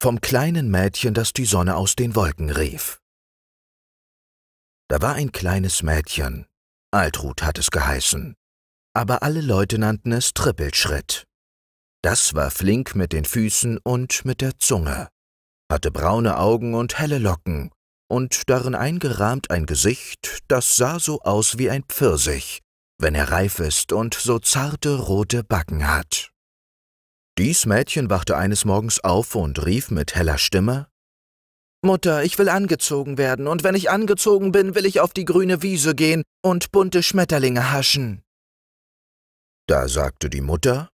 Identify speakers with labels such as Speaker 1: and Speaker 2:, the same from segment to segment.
Speaker 1: vom kleinen Mädchen, das die Sonne aus den Wolken rief. Da war ein kleines Mädchen, Altrud hat es geheißen, aber alle Leute nannten es Trippelschritt. Das war flink mit den Füßen und mit der Zunge, hatte braune Augen und helle Locken und darin eingerahmt ein Gesicht, das sah so aus wie ein Pfirsich, wenn er reif ist und so zarte rote Backen hat. Dies Mädchen wachte eines Morgens auf und rief mit heller Stimme Mutter, ich will angezogen werden, und wenn ich angezogen bin, will ich auf die grüne Wiese gehen und bunte Schmetterlinge haschen. Da sagte die Mutter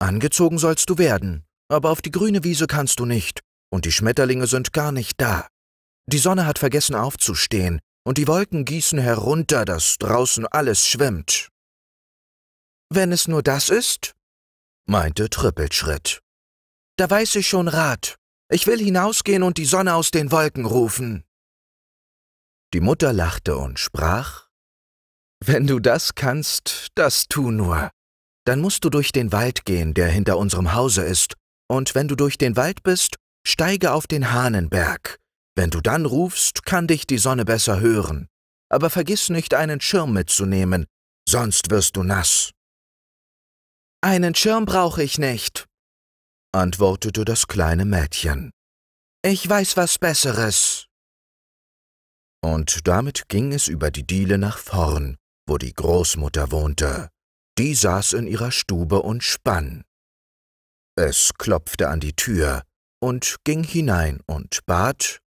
Speaker 1: Angezogen sollst du werden, aber auf die grüne Wiese kannst du nicht, und die Schmetterlinge sind gar nicht da. Die Sonne hat vergessen aufzustehen, und die Wolken gießen herunter, dass draußen alles schwimmt. Wenn es nur das ist, meinte Trippelschritt. Da weiß ich schon Rat. Ich will hinausgehen und die Sonne aus den Wolken rufen. Die Mutter lachte und sprach Wenn du das kannst, das tu nur. Dann musst du durch den Wald gehen, der hinter unserem Hause ist, und wenn du durch den Wald bist, steige auf den Hahnenberg. Wenn du dann rufst, kann dich die Sonne besser hören. Aber vergiss nicht, einen Schirm mitzunehmen, sonst wirst du nass.
Speaker 2: Einen Schirm brauche ich nicht, antwortete das kleine Mädchen. Ich weiß was Besseres. Und
Speaker 1: damit ging es über die Diele nach vorn, wo die Großmutter wohnte. Die saß in ihrer Stube und spann. Es klopfte an die Tür und ging hinein und bat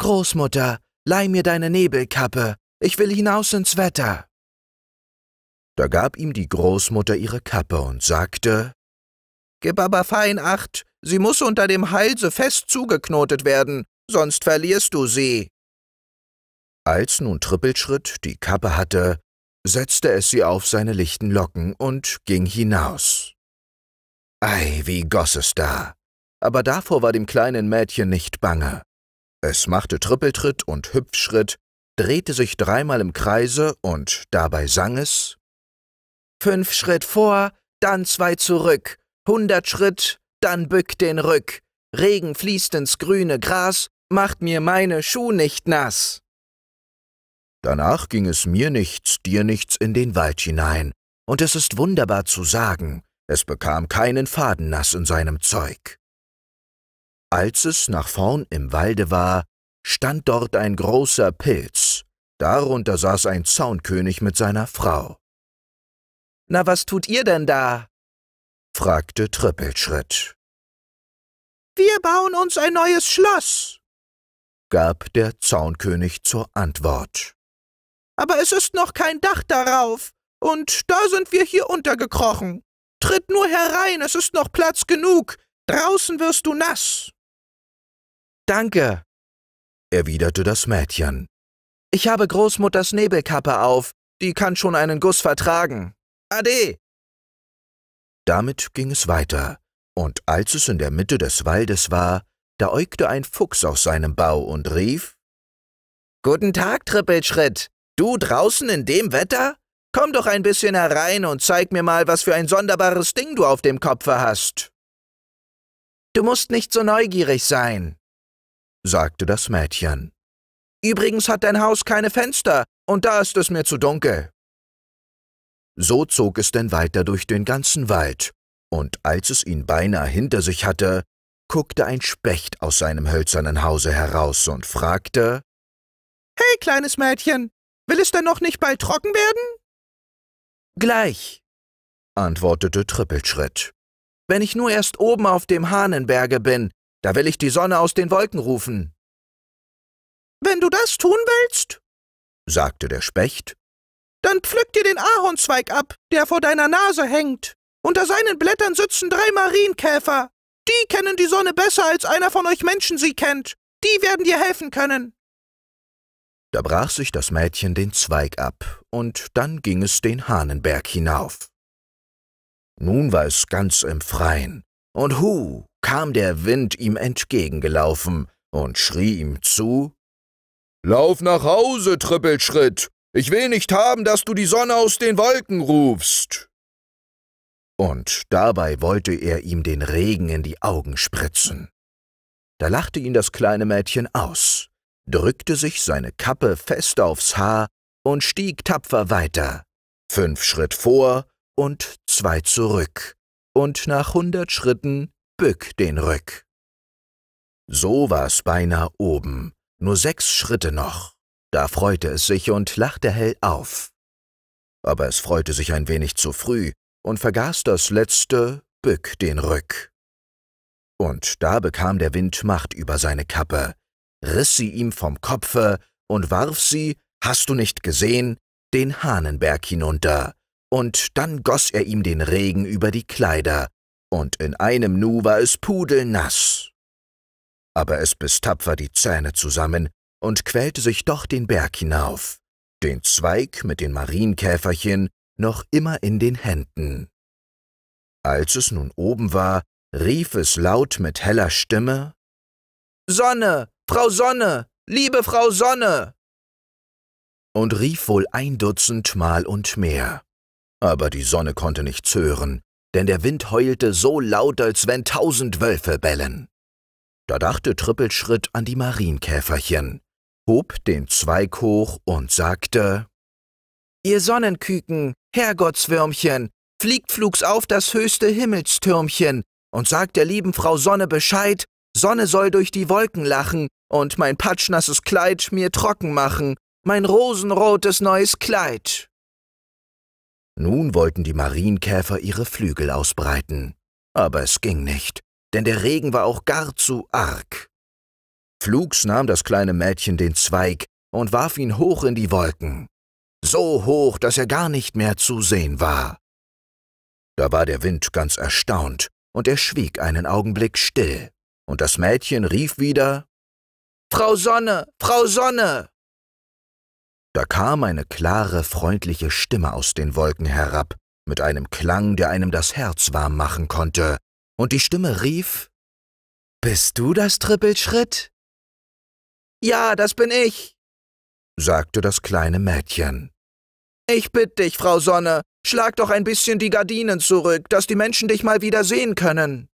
Speaker 1: Großmutter, leih mir deine Nebelkappe, ich will hinaus ins Wetter. Da gab ihm die Großmutter ihre Kappe und sagte, Gib aber fein Acht, sie muß unter dem Halse fest zugeknotet werden, sonst verlierst du sie. Als nun Trippelschritt die Kappe hatte, setzte es sie auf seine lichten Locken und ging hinaus. Ei, wie goss es da! Aber davor war dem kleinen Mädchen nicht bange. Es machte Trippeltritt und Hüpfschritt, drehte sich dreimal im Kreise und dabei sang es Fünf Schritt vor, dann zwei zurück. Hundert Schritt, dann bück den Rück. Regen fließt ins grüne Gras, macht mir meine Schuh nicht nass. Danach ging es mir nichts, dir nichts in den Wald hinein, und es ist wunderbar zu sagen, es bekam keinen Faden nass in seinem Zeug. Als es nach vorn im Walde war, stand dort ein großer Pilz, darunter saß ein Zaunkönig mit seiner Frau. Na, was tut ihr denn da? fragte Trippelschritt. Wir bauen uns ein neues Schloss, gab der Zaunkönig zur Antwort. Aber es ist noch kein Dach darauf, und da sind wir hier
Speaker 2: untergekrochen. Tritt nur herein, es ist noch Platz genug, draußen wirst du nass. Danke,
Speaker 1: erwiderte das Mädchen. Ich habe Großmutters Nebelkappe auf, die kann schon einen Guss vertragen. Ade! Damit ging es weiter, und als es in der Mitte des Waldes war, da äugte ein Fuchs aus seinem Bau und rief Guten Tag, Trippelschritt. Du draußen in dem Wetter? Komm doch ein bisschen herein und zeig mir mal, was für ein sonderbares Ding du auf dem Kopfe hast. Du musst nicht so neugierig sein, sagte das Mädchen. Übrigens hat dein Haus keine Fenster, und da ist es mir zu dunkel. So zog es denn weiter durch den ganzen Wald, und als es ihn beinahe hinter sich hatte, guckte ein Specht aus seinem hölzernen Hause heraus und fragte Hey, kleines Mädchen, will es denn noch nicht bald trocken werden? Gleich, antwortete Trippelschritt. Wenn ich nur erst oben auf dem Hahnenberge bin, da will ich die Sonne aus den Wolken rufen. Wenn du das tun willst, sagte der Specht, dann pflück dir den Ahornzweig ab, der vor deiner Nase hängt. Unter seinen Blättern sitzen drei Marienkäfer. Die kennen die Sonne besser, als einer von euch Menschen sie kennt. Die werden dir helfen können. Da brach sich das Mädchen den Zweig ab, und dann ging es den Hahnenberg hinauf. Nun war es ganz im Freien, und hu, kam der Wind ihm entgegengelaufen und schrie ihm zu Lauf nach Hause, Trippelschritt, ich will nicht haben, dass du die Sonne aus den Wolken rufst. Und dabei wollte er ihm den Regen in die Augen spritzen. Da lachte ihn das kleine Mädchen aus, drückte sich seine Kappe fest aufs Haar und stieg tapfer weiter, fünf Schritt vor und zwei zurück, und nach hundert Schritten bück den Rück. So war's beinahe oben, nur sechs Schritte noch. Da freute es sich und lachte hell auf. Aber es freute sich ein wenig zu früh und vergaß das letzte Bück den Rück. Und da bekam der Wind Macht über seine Kappe, riss sie ihm vom Kopfe und warf sie, hast du nicht gesehen, den Hahnenberg hinunter, und dann goss er ihm den Regen über die Kleider, und in einem Nu war es pudelnass. Aber es biss tapfer die Zähne zusammen und quälte sich doch den Berg hinauf, den Zweig mit den Marienkäferchen noch immer in den Händen. Als es nun oben war, rief es laut mit heller Stimme Sonne, Frau Sonne, liebe Frau Sonne. und rief wohl ein Dutzend Mal und mehr. Aber die Sonne konnte nichts hören, denn der Wind heulte so laut, als wenn tausend Wölfe bellen. Da dachte Trippelschritt an die Marienkäferchen, hob den Zweig hoch und sagte, Ihr Sonnenküken, Herrgottswürmchen, fliegt flugs auf das höchste Himmelstürmchen und sagt der lieben Frau Sonne Bescheid, Sonne soll durch die Wolken lachen und mein patschnasses Kleid mir trocken machen, mein rosenrotes neues Kleid. Nun wollten die Marienkäfer ihre Flügel ausbreiten, aber es ging nicht, denn der Regen war auch gar zu arg. Flugs nahm das kleine Mädchen den Zweig und warf ihn hoch in die Wolken, so hoch, dass er gar nicht mehr zu sehen war. Da war der Wind ganz erstaunt, und er schwieg einen Augenblick still, und das Mädchen rief wieder Frau Sonne, Frau Sonne. Da kam eine klare, freundliche Stimme aus den Wolken herab, mit einem Klang, der einem das Herz warm machen konnte, und die Stimme rief Bist du das Trippelschritt? Ja, das bin ich, sagte das kleine Mädchen. Ich bitte dich, Frau Sonne, schlag doch ein bisschen die Gardinen zurück, dass die Menschen dich mal wieder sehen können.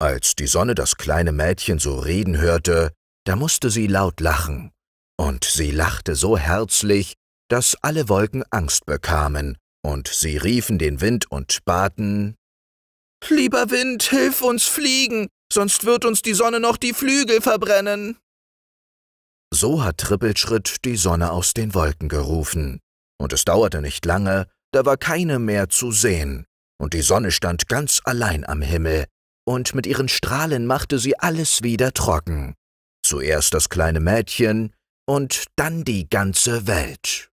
Speaker 1: Als die Sonne das kleine Mädchen so reden hörte, da musste sie laut lachen, und sie lachte so herzlich, dass alle Wolken Angst bekamen, und sie riefen den Wind und baten Lieber Wind, hilf uns fliegen, sonst wird uns die Sonne noch die Flügel verbrennen. So hat Trippelschritt die Sonne aus den Wolken gerufen. Und es dauerte nicht lange, da war keine mehr zu sehen. Und die Sonne stand ganz allein am Himmel. Und mit ihren Strahlen machte sie alles wieder trocken. Zuerst das kleine Mädchen und dann die ganze Welt.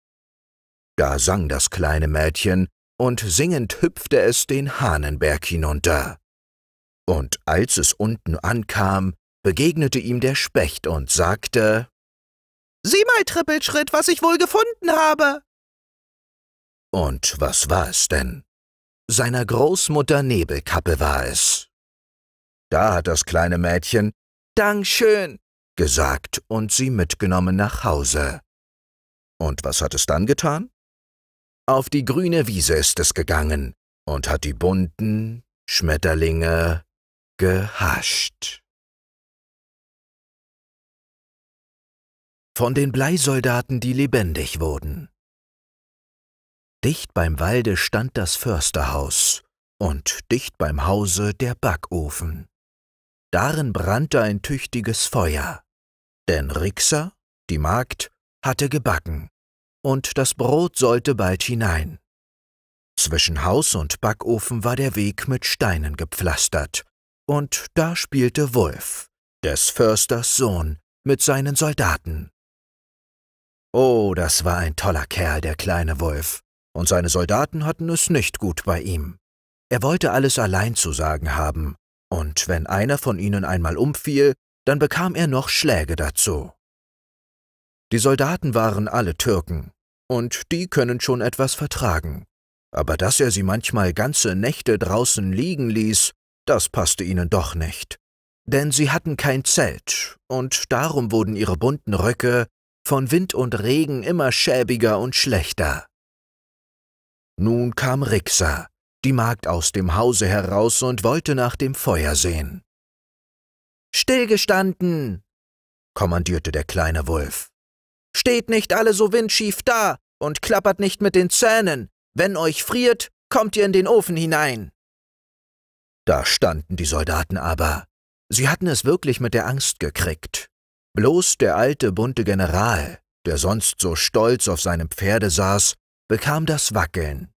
Speaker 1: Da sang das kleine Mädchen und singend hüpfte es den Hahnenberg hinunter. Und als es unten ankam, begegnete ihm der Specht und sagte, Sieh mal, Trippelschritt, was ich wohl gefunden habe. Und was war es denn? Seiner Großmutter Nebelkappe war es. Da hat das kleine Mädchen Dankeschön gesagt und sie mitgenommen nach Hause. Und was hat es dann getan? Auf die grüne Wiese ist es
Speaker 2: gegangen und hat die bunten Schmetterlinge gehascht. von den Bleisoldaten, die lebendig wurden. Dicht beim Walde stand das
Speaker 1: Försterhaus und dicht beim Hause der Backofen. Darin brannte ein tüchtiges Feuer, denn Rixer, die Magd, hatte gebacken, und das Brot sollte bald hinein. Zwischen Haus und Backofen war der Weg mit Steinen gepflastert, und da spielte Wulf, des Försters Sohn, mit seinen Soldaten. Oh, das war ein toller Kerl, der kleine Wolf, und seine Soldaten hatten es nicht gut bei ihm. Er wollte alles allein zu sagen haben, und wenn einer von ihnen einmal umfiel, dann bekam er noch Schläge dazu. Die Soldaten waren alle Türken, und die können schon etwas vertragen. Aber dass er sie manchmal ganze Nächte draußen liegen ließ, das passte ihnen doch nicht. Denn sie hatten kein Zelt, und darum wurden ihre bunten Röcke von Wind und Regen immer schäbiger und schlechter. Nun kam Rixa, die Magd aus dem Hause heraus und wollte nach dem Feuer sehen. Stillgestanden, kommandierte der kleine Wulf. Steht nicht alle so windschief da und klappert nicht mit den Zähnen. Wenn euch friert, kommt ihr in den Ofen hinein. Da standen die Soldaten aber. Sie hatten es wirklich mit der Angst gekriegt. Bloß der alte bunte General, der sonst so stolz auf seinem Pferde saß, bekam das Wackeln.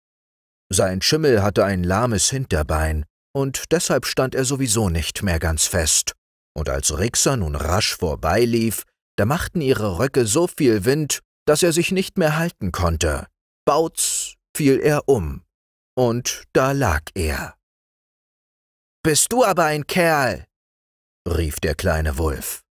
Speaker 1: Sein Schimmel hatte ein lahmes Hinterbein, und deshalb stand er sowieso nicht mehr ganz fest. Und als Rixer nun rasch vorbeilief, da machten ihre Röcke so viel Wind, dass er sich nicht mehr halten konnte. Bautz fiel er um. Und da lag er. Bist du aber ein Kerl! rief der kleine Wulf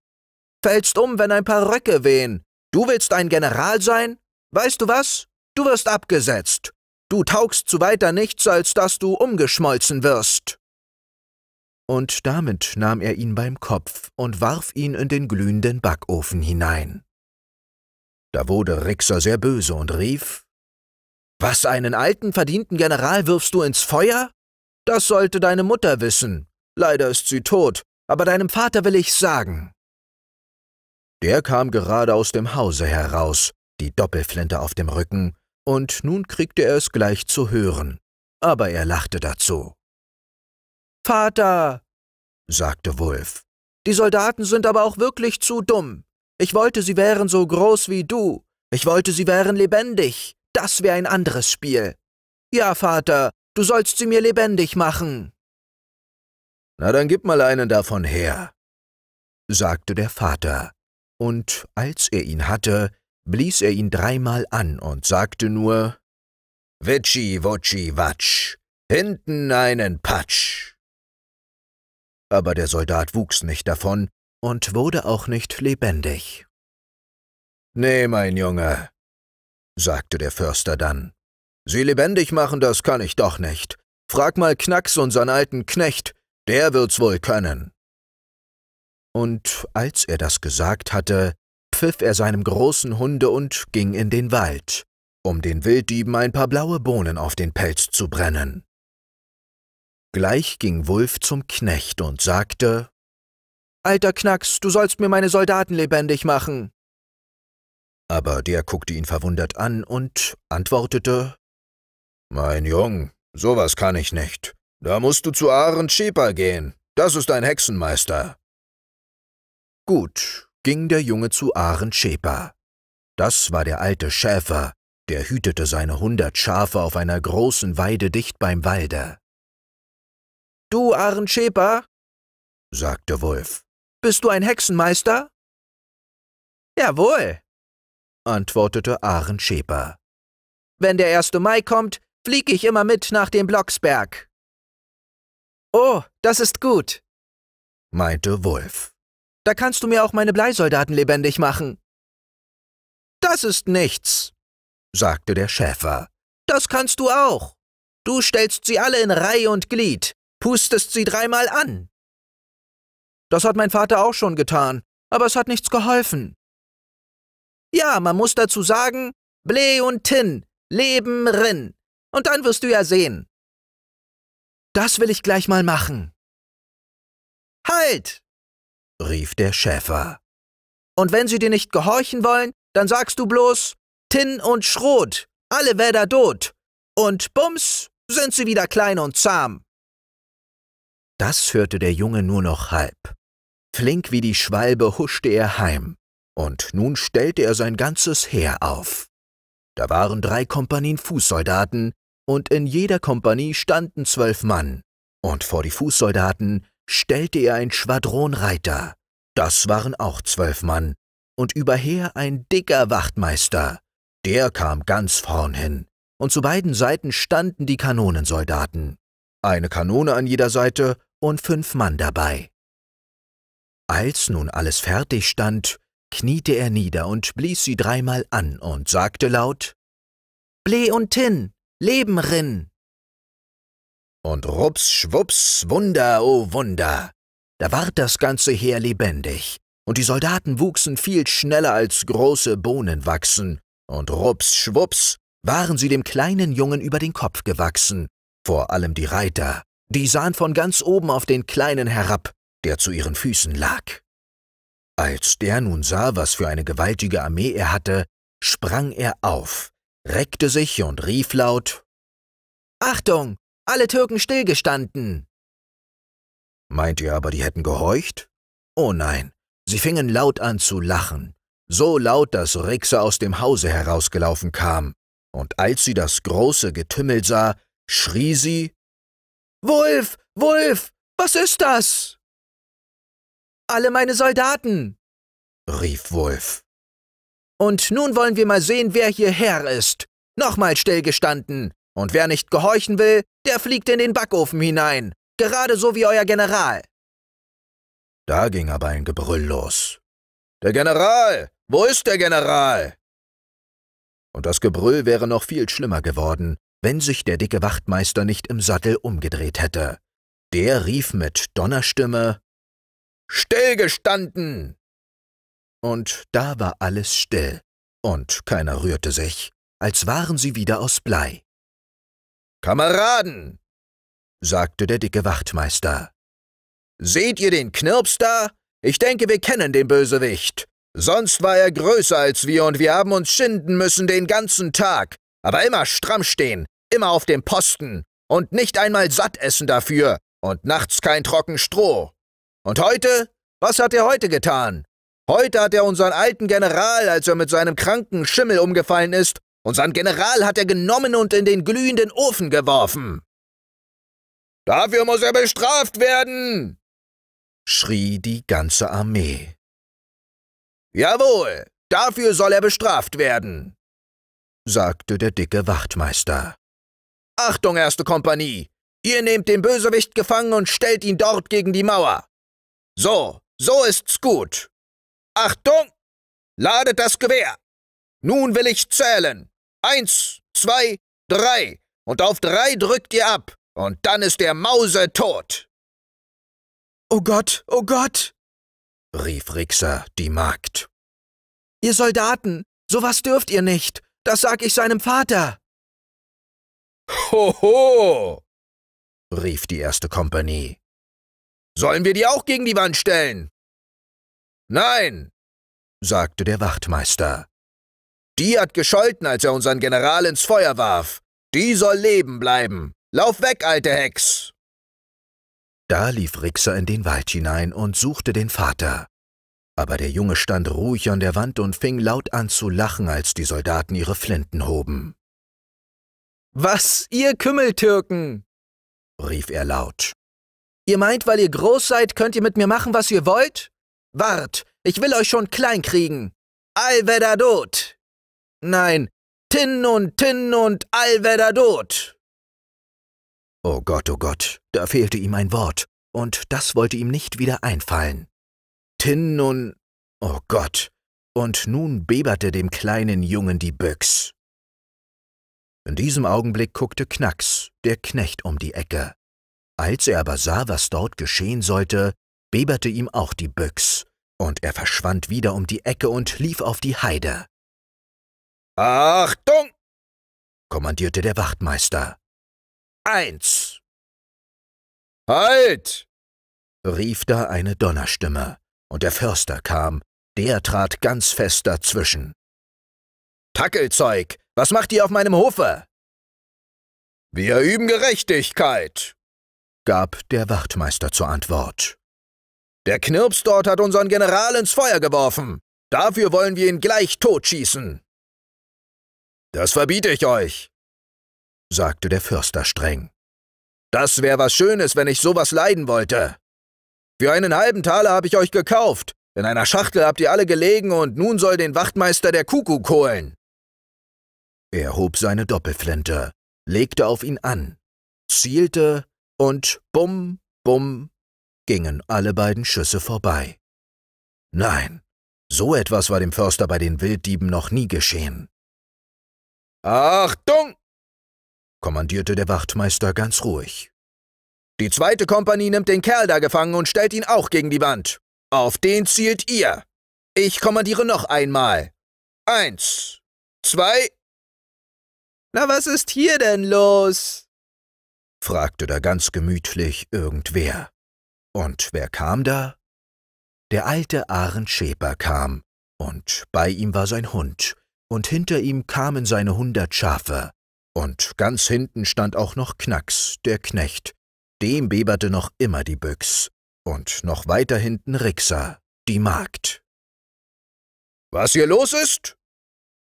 Speaker 1: fällst um, wenn ein paar Röcke wehen. Du willst ein General sein? Weißt du was? Du wirst abgesetzt. Du taugst zu weiter nichts, als dass du umgeschmolzen wirst. Und damit nahm er ihn beim Kopf und warf ihn in den glühenden Backofen hinein. Da wurde Rixer sehr böse und rief Was, einen alten, verdienten General wirfst du ins Feuer? Das sollte deine Mutter wissen. Leider ist sie tot, aber deinem Vater will ich's sagen. Der kam gerade aus dem Hause heraus, die Doppelflinte auf dem Rücken, und nun kriegte er es gleich zu hören, aber er lachte dazu. Vater, sagte Wulf, die Soldaten sind aber auch wirklich zu dumm. Ich wollte, sie wären so groß wie du. Ich wollte, sie wären lebendig. Das wäre ein anderes Spiel. Ja, Vater, du sollst sie mir lebendig machen. Na dann gib mal einen davon her, sagte der Vater und als er ihn hatte, blies er ihn dreimal an und sagte nur Witschi, wutschi, watsch, hinten einen Patsch. Aber der Soldat wuchs nicht davon und wurde auch nicht lebendig. Nee, mein Junge, sagte der Förster dann, Sie lebendig machen, das kann ich doch nicht. Frag mal Knacks unseren alten Knecht, der wird's wohl können und als er das gesagt hatte, pfiff er seinem großen Hunde und ging in den Wald, um den Wilddieben ein paar blaue Bohnen auf den Pelz zu brennen. Gleich ging Wulf zum Knecht und sagte, Alter Knacks, du sollst mir meine Soldaten lebendig machen. Aber der guckte ihn verwundert an und antwortete, Mein Jung, sowas kann ich nicht. Da musst du zu Ahren Schäper gehen. Das ist ein Hexenmeister. Gut, ging der Junge zu Ahren Scheper. Das war der alte Schäfer, der hütete seine hundert Schafe auf einer großen Weide dicht
Speaker 2: beim Walde. Du, Ahren Scheper, sagte Wolf, bist du ein Hexenmeister? Jawohl,
Speaker 1: antwortete Ahren Scheper. Wenn der 1. Mai kommt, flieg ich immer mit nach
Speaker 2: dem Blocksberg. Oh, das ist gut, meinte Wolf. Da kannst du mir auch meine Bleisoldaten lebendig machen.
Speaker 1: Das ist nichts, sagte der Schäfer. Das kannst du auch. Du stellst sie alle in Reihe und Glied, pustest sie dreimal an. Das hat mein Vater auch schon getan, aber es hat nichts geholfen. Ja, man muss dazu sagen, Ble und Tin, Leben Rin, und dann wirst du ja sehen.
Speaker 2: Das will ich gleich mal machen. Halt! rief der Schäfer. Und wenn sie dir nicht gehorchen wollen, dann sagst
Speaker 1: du bloß Tin und Schrot, alle Wälder tot. Und bums, sind sie wieder klein und zahm. Das hörte der Junge nur noch halb. Flink wie die Schwalbe huschte er heim, und nun stellte er sein ganzes Heer auf. Da waren drei Kompanien Fußsoldaten, und in jeder Kompanie standen zwölf Mann, und vor die Fußsoldaten stellte er ein Schwadron Reiter, das waren auch zwölf Mann, und überher ein dicker Wachtmeister, der kam ganz vorn hin, und zu beiden Seiten standen die Kanonensoldaten, eine Kanone an jeder Seite und fünf Mann dabei. Als nun alles fertig stand, kniete er nieder und blies sie dreimal an und sagte laut Ble und Tin, Leben rinn. Und rups, schwups, Wunder, o oh Wunder! Da ward das ganze Heer lebendig, und die Soldaten wuchsen viel schneller als große Bohnen wachsen, und rups, schwups, waren sie dem kleinen Jungen über den Kopf gewachsen, vor allem die Reiter, die sahen von ganz oben auf den Kleinen herab, der zu ihren Füßen lag. Als der nun sah, was für eine gewaltige Armee er hatte, sprang er auf, reckte sich und rief laut Achtung, alle Türken stillgestanden. Meint ihr aber, die hätten gehorcht? Oh nein, sie fingen laut an zu lachen, so laut, dass Rixe aus dem Hause herausgelaufen kam, und als sie das große Getümmel sah, schrie
Speaker 2: sie Wulf, Wulf, was ist das? Alle meine Soldaten, rief Wulf. Und nun
Speaker 1: wollen wir mal sehen, wer hier Herr ist. Nochmal stillgestanden. Und wer nicht gehorchen will, der fliegt in den Backofen hinein, gerade so wie euer General. Da ging aber ein Gebrüll los. Der General! Wo ist der General? Und das Gebrüll wäre noch viel schlimmer geworden, wenn sich der dicke Wachtmeister nicht im Sattel umgedreht hätte. Der rief mit Donnerstimme Stillgestanden! Und da war alles still, und keiner rührte sich, als waren sie wieder aus Blei. Kameraden, sagte der dicke Wachtmeister. Seht ihr den Knirps da? Ich denke, wir kennen den Bösewicht. Sonst war er größer als wir und wir haben uns schinden müssen den ganzen Tag. Aber immer stramm stehen, immer auf dem Posten und nicht einmal satt essen dafür und nachts kein trocken Stroh. Und heute? Was hat er heute getan? Heute hat er unseren alten General, als er mit seinem kranken Schimmel umgefallen ist, Unseren General hat er genommen und in den glühenden Ofen geworfen.
Speaker 2: Dafür muss er bestraft werden, schrie die ganze
Speaker 1: Armee.
Speaker 2: Jawohl, dafür soll er bestraft
Speaker 1: werden, sagte der dicke Wachtmeister. Achtung, erste Kompanie, ihr nehmt den Bösewicht gefangen und stellt ihn dort gegen die Mauer. So, so ist's gut. Achtung! Ladet das Gewehr! Nun will ich zählen. Eins, zwei, drei. Und auf drei drückt ihr
Speaker 2: ab. Und dann ist der Mause tot. Oh Gott, oh Gott, rief Rixer, die Magd. Ihr Soldaten, sowas dürft ihr nicht. Das sag ich seinem Vater. Hoho, ho, rief die erste Kompanie. Sollen wir die auch gegen die Wand stellen? Nein, sagte der Wachtmeister.
Speaker 1: Die hat gescholten, als er unseren General ins Feuer warf. Die soll leben bleiben. Lauf weg, alte Hex! Da lief Rixer in den Wald hinein und suchte den Vater. Aber der Junge stand ruhig an der Wand und fing laut an zu lachen, als die Soldaten ihre Flinten hoben. Was, ihr Kümmeltürken! rief er laut. Ihr meint, weil ihr groß seid, könnt ihr mit mir machen, was ihr wollt? Wart, ich will euch schon klein kriegen. Alvedadot! Nein, Tinn und Tinn und Allwedder Dot. Oh Gott, oh Gott, da fehlte ihm ein Wort, und das wollte ihm nicht wieder einfallen. Tinn und... oh Gott, und nun beberte dem kleinen Jungen die Büchs. In diesem Augenblick guckte Knacks, der Knecht, um die Ecke. Als er aber sah, was dort geschehen sollte, beberte ihm auch die Büchs, und er verschwand wieder um die Ecke und lief auf die Heide.
Speaker 2: Achtung! kommandierte der Wachtmeister. Eins! Halt! rief da eine Donnerstimme,
Speaker 1: und der Förster kam, der trat ganz fest dazwischen. Tackelzeug, was macht ihr auf meinem Hofe? Wir üben Gerechtigkeit, gab der Wachtmeister zur Antwort. Der Knirps dort hat unseren General ins Feuer geworfen. Dafür wollen wir ihn gleich totschießen. Das verbiete ich euch, sagte der Förster streng. Das wäre was Schönes, wenn ich sowas leiden wollte. Für einen halben Taler habe ich euch gekauft, in einer Schachtel habt ihr alle gelegen und nun soll den Wachtmeister der Kuckuck holen. Er hob seine Doppelflinte, legte auf ihn an, zielte und bumm, bumm, gingen alle beiden Schüsse vorbei. Nein, so etwas war dem Förster bei den Wilddieben noch nie geschehen. Achtung! kommandierte der Wachtmeister ganz ruhig. Die zweite Kompanie nimmt den Kerl da gefangen und stellt ihn auch gegen die Wand. Auf den zielt ihr. Ich kommandiere noch einmal. Eins,
Speaker 2: zwei. Na, was ist hier denn los?
Speaker 1: fragte da ganz gemütlich irgendwer. Und wer kam da? Der alte Ahren Schäper kam, und bei ihm war sein Hund, und hinter ihm kamen seine hundert Schafe. Und ganz hinten stand auch noch Knacks, der Knecht. Dem beberte noch immer die Büchs. Und noch weiter hinten Rixa, die Magd.
Speaker 2: Was hier los ist?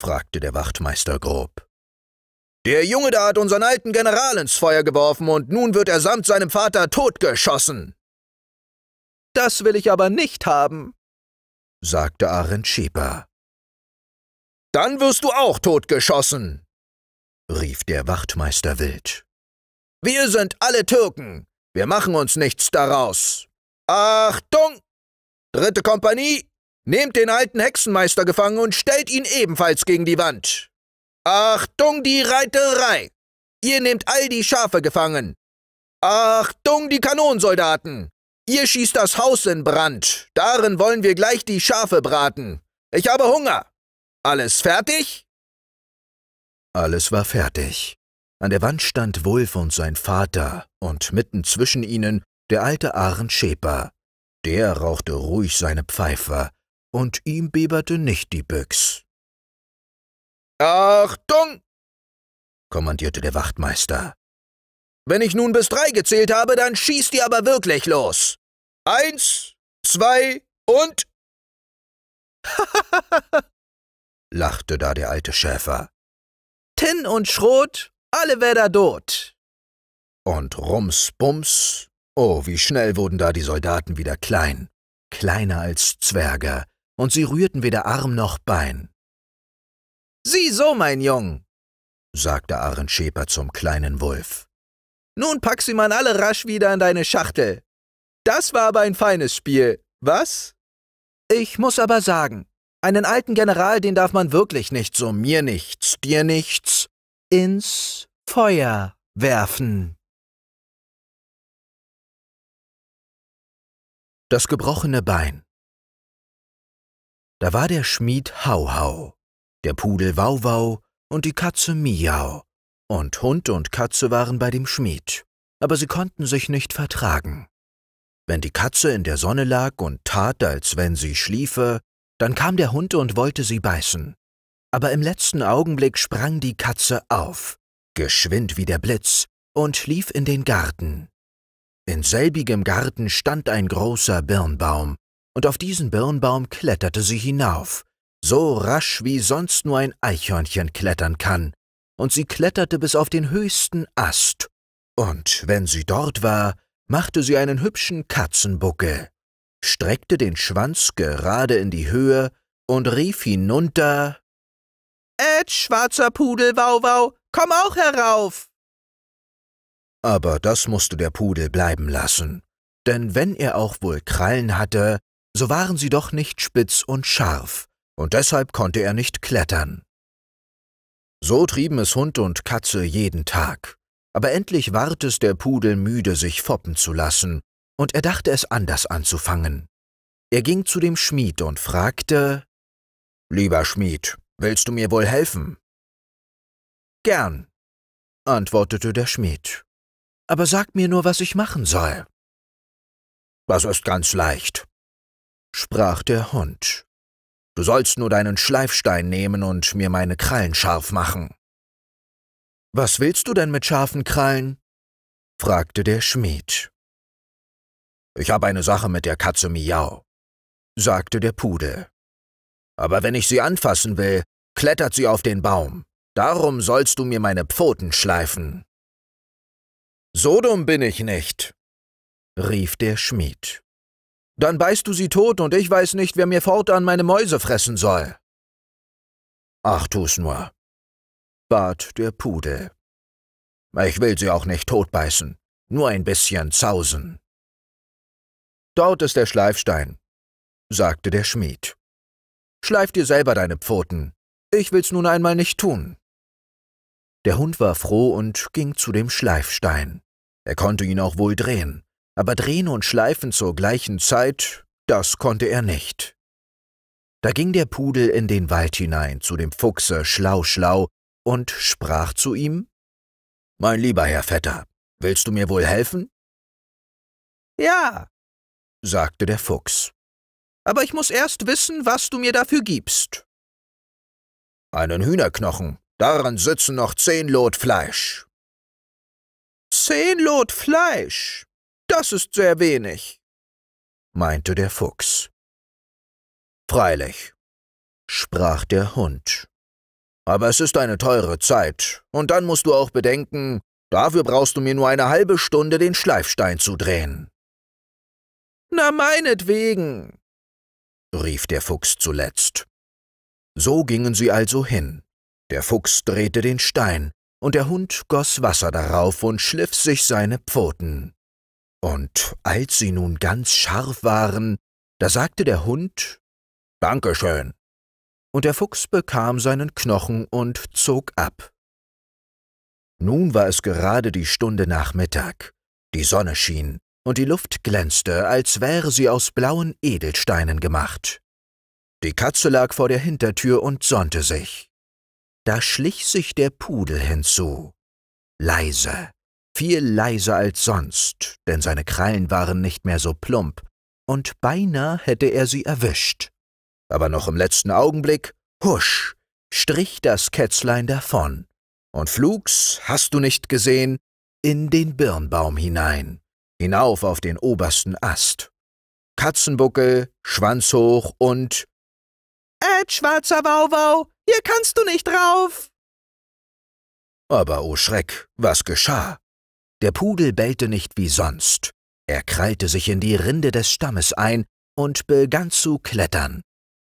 Speaker 1: fragte der Wachtmeister grob. Der Junge da hat unseren alten General ins Feuer geworfen und nun wird er samt seinem Vater totgeschossen. Das will ich aber
Speaker 2: nicht haben, sagte Aaron Schieper. Dann wirst du auch totgeschossen, rief der Wachtmeister wild.
Speaker 1: Wir sind alle Türken, wir machen uns nichts daraus. Achtung! Dritte Kompanie, nehmt den alten Hexenmeister gefangen und stellt ihn ebenfalls gegen die Wand. Achtung, die Reiterei! Ihr nehmt all die Schafe gefangen. Achtung, die Kanonsoldaten! Ihr schießt das Haus in Brand. Darin wollen wir gleich die Schafe braten. Ich habe Hunger. Alles fertig? Alles war fertig. An der Wand stand Wulf und sein Vater, und mitten zwischen ihnen der alte Aaron Schäper. Der rauchte ruhig seine Pfeife, und ihm beberte nicht die Büchs.
Speaker 2: Achtung!
Speaker 1: kommandierte der Wachtmeister. Wenn ich nun bis drei gezählt habe, dann schießt ihr aber wirklich los. Eins,
Speaker 2: zwei und. lachte da der alte Schäfer. Tinn und Schrot, alle wär dot.
Speaker 1: Und rums, bums, oh, wie schnell wurden da die Soldaten wieder klein, kleiner als Zwerge, und sie rührten weder Arm noch Bein. Sieh so, mein Jung, sagte Arend Schäper zum kleinen Wulf. Nun pack sie man alle rasch wieder in deine Schachtel. Das war aber ein feines Spiel, was? Ich muss aber sagen, einen alten General, den darf man wirklich nicht so
Speaker 2: mir nichts, dir nichts ins Feuer werfen. Das gebrochene Bein. Da war der Schmied Hauhau, Hau, der Pudel
Speaker 1: Wauwau und die Katze Miau. Und Hund und Katze waren bei dem Schmied, aber sie konnten sich nicht vertragen. Wenn die Katze in der Sonne lag und tat, als wenn sie schliefe, dann kam der Hund und wollte sie beißen. Aber im letzten Augenblick sprang die Katze auf, geschwind wie der Blitz, und lief in den Garten. In selbigem Garten stand ein großer Birnbaum, und auf diesen Birnbaum kletterte sie hinauf, so rasch wie sonst nur ein Eichhörnchen klettern kann, und sie kletterte bis auf den höchsten Ast, und wenn sie dort war, machte sie einen hübschen Katzenbuckel streckte den Schwanz gerade in die Höhe und rief hinunter Ed, schwarzer Pudel, Wauwau, komm auch herauf! Aber das musste der Pudel bleiben lassen, denn wenn er auch wohl Krallen hatte, so waren sie doch nicht spitz und scharf, und deshalb konnte er nicht klettern. So trieben es Hund und Katze jeden Tag, aber endlich ward es der Pudel müde, sich foppen zu lassen, und er dachte es anders anzufangen. Er ging zu dem Schmied und fragte Lieber Schmied, willst du mir wohl
Speaker 2: helfen? Gern, antwortete der Schmied, aber sag mir nur, was ich machen soll. Das ist ganz leicht,
Speaker 1: sprach der Hund. Du sollst nur deinen Schleifstein nehmen und mir meine Krallen scharf machen. Was willst du denn mit scharfen Krallen? fragte der Schmied. Ich habe eine Sache mit der Katze Miau, sagte der Pudel. Aber wenn ich sie anfassen will, klettert sie auf den Baum. Darum sollst du mir meine Pfoten schleifen. So dumm bin ich nicht, rief der Schmied. Dann beißt du sie tot und ich weiß nicht, wer mir fortan meine Mäuse fressen soll. Ach, tu's nur, bat der Pudel. Ich will sie auch nicht totbeißen, nur ein bisschen zausen. Dort ist der Schleifstein, sagte der Schmied. Schleif dir selber deine Pfoten. Ich will's nun einmal nicht tun. Der Hund war froh und ging zu dem Schleifstein. Er konnte ihn auch wohl drehen, aber drehen und schleifen zur gleichen Zeit, das konnte er nicht. Da ging der Pudel in den Wald hinein zu dem Fuchse Schlau Schlau und sprach zu ihm Mein lieber Herr Vetter, willst
Speaker 2: du mir wohl helfen? Ja, sagte der Fuchs. Aber ich muss erst wissen, was du mir dafür gibst. Einen
Speaker 1: Hühnerknochen, daran sitzen noch zehn Lot Fleisch. Zehn
Speaker 2: Lot Fleisch? Das ist sehr wenig, meinte der Fuchs. Freilich, sprach der Hund.
Speaker 1: Aber es ist eine teure Zeit, und dann musst du auch bedenken, dafür brauchst du mir nur eine halbe Stunde den Schleifstein zu drehen. Na meinetwegen, rief der Fuchs zuletzt. So gingen sie also hin. Der Fuchs drehte den Stein, und der Hund goss Wasser darauf und schliff sich seine Pfoten. Und als sie nun ganz scharf waren, da sagte der Hund Dankeschön. Und der Fuchs bekam seinen Knochen und zog ab. Nun war es gerade die Stunde nach Mittag. Die Sonne schien, und die Luft glänzte, als wäre sie aus blauen Edelsteinen gemacht. Die Katze lag vor der Hintertür und sonnte sich. Da schlich sich der Pudel hinzu. Leise, viel leiser als sonst, denn seine Krallen waren nicht mehr so plump, und beinahe hätte er sie erwischt. Aber noch im letzten Augenblick, husch, strich das Kätzlein davon, und flugs, hast du nicht gesehen, in den Birnbaum hinein hinauf auf den obersten Ast. Katzenbuckel, Schwanz hoch und
Speaker 2: Ed, schwarzer Wauwau, hier kannst du nicht rauf!
Speaker 1: Aber o oh Schreck, was geschah? Der Pudel bellte nicht wie sonst. Er krallte sich in die Rinde des Stammes ein und begann zu klettern.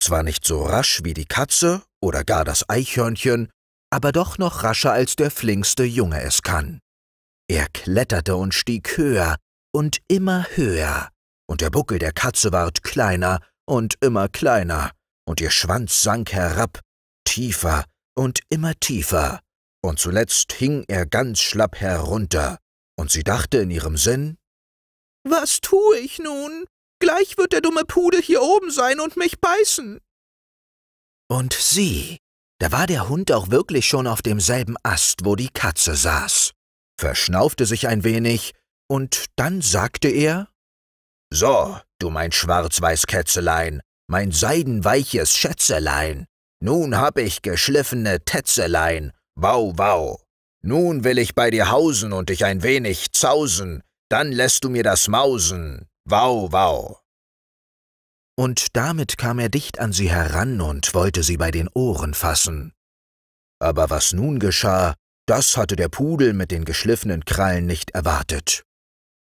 Speaker 1: Zwar nicht so rasch wie die Katze oder gar das Eichhörnchen, aber doch noch rascher als der flinkste Junge es kann. Er kletterte und stieg höher, und immer höher, und der Buckel der Katze ward kleiner und immer kleiner, und ihr Schwanz sank herab, tiefer und immer tiefer, und zuletzt hing er ganz schlapp herunter, und sie dachte in ihrem Sinn, Was tue ich nun? Gleich wird der dumme Pudel hier oben sein und mich beißen. Und sieh, da war der Hund auch wirklich schon auf demselben Ast, wo die Katze saß, verschnaufte sich ein wenig und dann sagte er So, du mein Schwarz-Weiß-Kätzelein, mein seidenweiches Schätzelein, nun hab ich geschliffene Tätzelein, wow, wow. Nun will ich bei dir hausen und dich ein wenig zausen, dann lässt du mir das Mausen, wow, wow. Und damit kam er dicht an sie heran und wollte sie bei den Ohren fassen. Aber was nun geschah, das hatte der Pudel mit den geschliffenen Krallen nicht erwartet.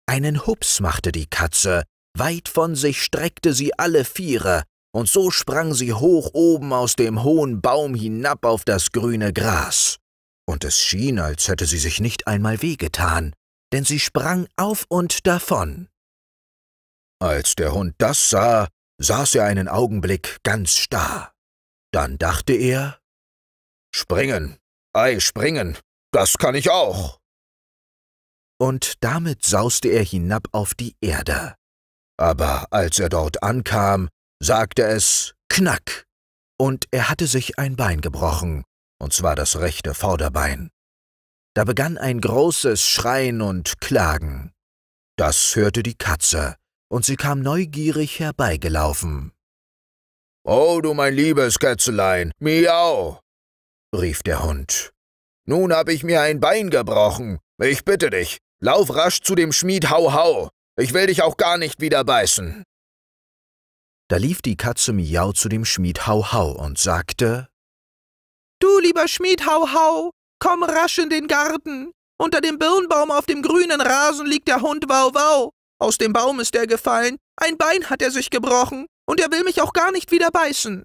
Speaker 1: Einen Hups machte die Katze, weit von sich streckte sie alle Viere, und so sprang sie hoch oben aus dem hohen Baum hinab auf das grüne Gras. Und es schien, als hätte sie sich nicht einmal wehgetan, denn sie sprang auf und davon. Als der Hund das sah, saß er einen Augenblick ganz starr. Dann dachte er, Springen, ei, springen, das kann ich auch und damit sauste er hinab auf die Erde. Aber als er dort ankam, sagte es Knack, und er hatte sich ein Bein gebrochen, und zwar das rechte Vorderbein. Da begann ein großes Schreien und Klagen. Das hörte die Katze, und sie kam neugierig herbeigelaufen. Oh, du mein liebes Kätzelein, miau! rief der Hund. Nun habe ich mir ein Bein gebrochen. Ich bitte dich, Lauf rasch zu dem Schmied Hau Hau. Ich will dich auch gar nicht wieder beißen. Da lief die Katze Miau zu dem Schmied Hau Hau und sagte, Du, lieber Schmied Hau Hau, komm rasch in den Garten. Unter dem Birnbaum auf dem grünen Rasen liegt der Hund Wau Wau. Aus dem Baum ist er gefallen, ein Bein hat er sich gebrochen, und er will mich auch gar nicht wieder beißen.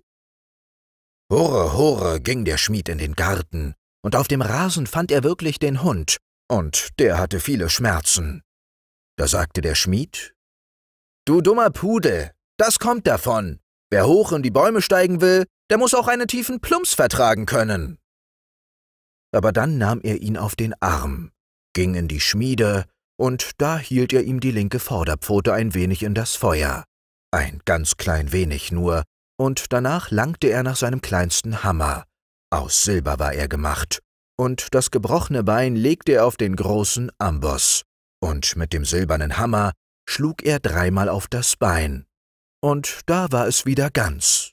Speaker 1: Hurre, hurre ging der Schmied in den Garten, und auf dem Rasen fand er wirklich den Hund, und der hatte viele Schmerzen. Da sagte der Schmied, Du dummer Pudel, das kommt davon. Wer hoch in die Bäume steigen will, der muss auch einen tiefen Plumps vertragen können. Aber dann nahm er ihn auf den Arm, ging in die Schmiede, und da hielt er ihm die linke Vorderpfote ein wenig in das Feuer, ein ganz klein wenig nur, und danach langte er nach seinem kleinsten Hammer, aus Silber war er gemacht, und das gebrochene Bein legte er auf den großen Amboss, und mit dem silbernen Hammer schlug er dreimal auf das Bein, und da war es wieder ganz.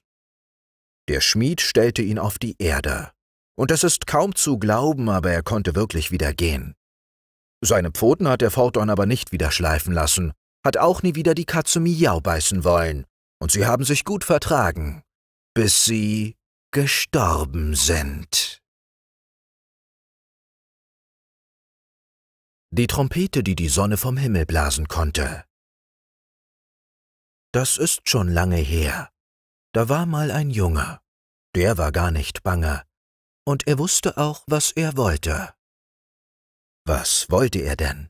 Speaker 1: Der Schmied stellte ihn auf die Erde, und das ist kaum zu glauben, aber er konnte wirklich wieder gehen. Seine Pfoten hat der Fortdorn aber nicht wieder schleifen lassen, hat auch nie wieder die Katze Miau beißen wollen, und sie
Speaker 2: haben sich gut vertragen, bis sie gestorben sind. Die Trompete, die die Sonne vom Himmel blasen konnte. Das ist schon lange
Speaker 1: her. Da war mal ein Junge. Der war gar nicht bange. Und er wusste auch, was er wollte. Was wollte er denn?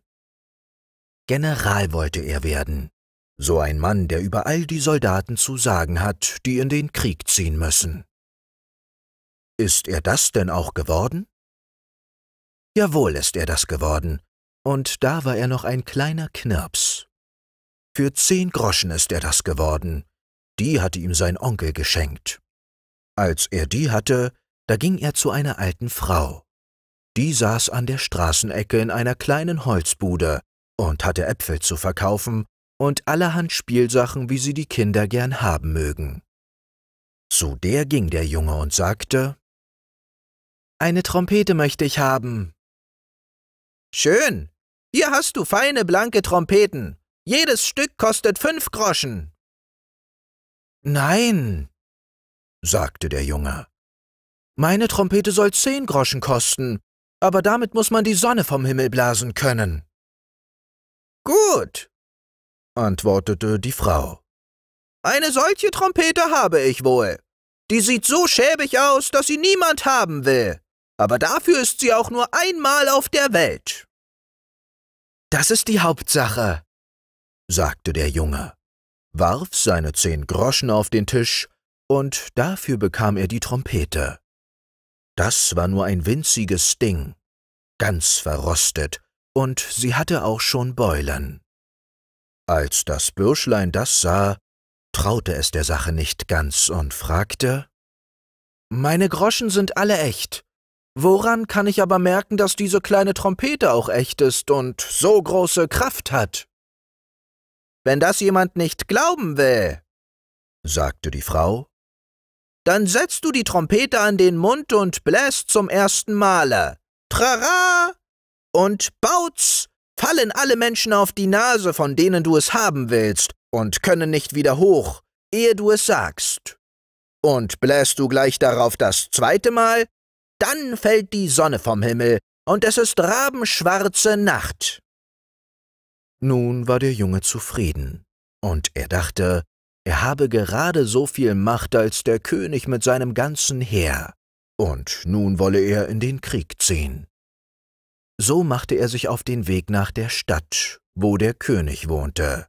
Speaker 1: General wollte er werden. So ein Mann, der über all die Soldaten zu sagen hat, die in den Krieg ziehen müssen. Ist er das denn auch geworden? Jawohl ist er das geworden, und da war er noch ein kleiner Knirps. Für zehn Groschen ist er das geworden, die hatte ihm sein Onkel geschenkt. Als er die hatte, da ging er zu einer alten Frau. Die saß an der Straßenecke in einer kleinen Holzbude und hatte Äpfel zu verkaufen und allerhand Spielsachen, wie sie die Kinder gern haben mögen. Zu der ging der Junge und sagte, Eine Trompete möchte ich haben. Schön, hier hast du feine blanke Trompeten. Jedes Stück kostet fünf Groschen. Nein, sagte der Junge. Meine Trompete soll zehn Groschen kosten, aber damit muss man die Sonne vom Himmel blasen können. Gut, antwortete die Frau. Eine solche Trompete habe ich wohl. Die sieht so schäbig aus, dass sie niemand haben will. Aber dafür ist sie auch nur einmal auf der Welt. Das ist die Hauptsache, sagte der Junge, warf seine zehn Groschen auf den Tisch, und dafür bekam er die Trompete. Das war nur ein winziges Ding, ganz verrostet, und sie hatte auch schon Beulen. Als das Bürschlein das sah, traute es der Sache nicht ganz und fragte Meine Groschen sind alle echt. Woran kann ich aber merken, dass diese kleine Trompete auch echt ist und so große Kraft hat? Wenn das jemand nicht glauben will, sagte die Frau, dann setzt du die Trompete an den Mund und bläst zum ersten Male. Trara! Und baut's! Fallen alle Menschen auf die Nase, von denen du es haben willst, und können nicht wieder hoch, ehe du es sagst. Und bläst du gleich darauf das zweite Mal, dann fällt die Sonne vom Himmel, und es ist rabenschwarze Nacht. Nun war der Junge zufrieden, und er dachte, er habe gerade so viel Macht als der König mit seinem ganzen Heer, und nun wolle er in den Krieg ziehen. So machte er sich auf den Weg nach der Stadt, wo der König wohnte.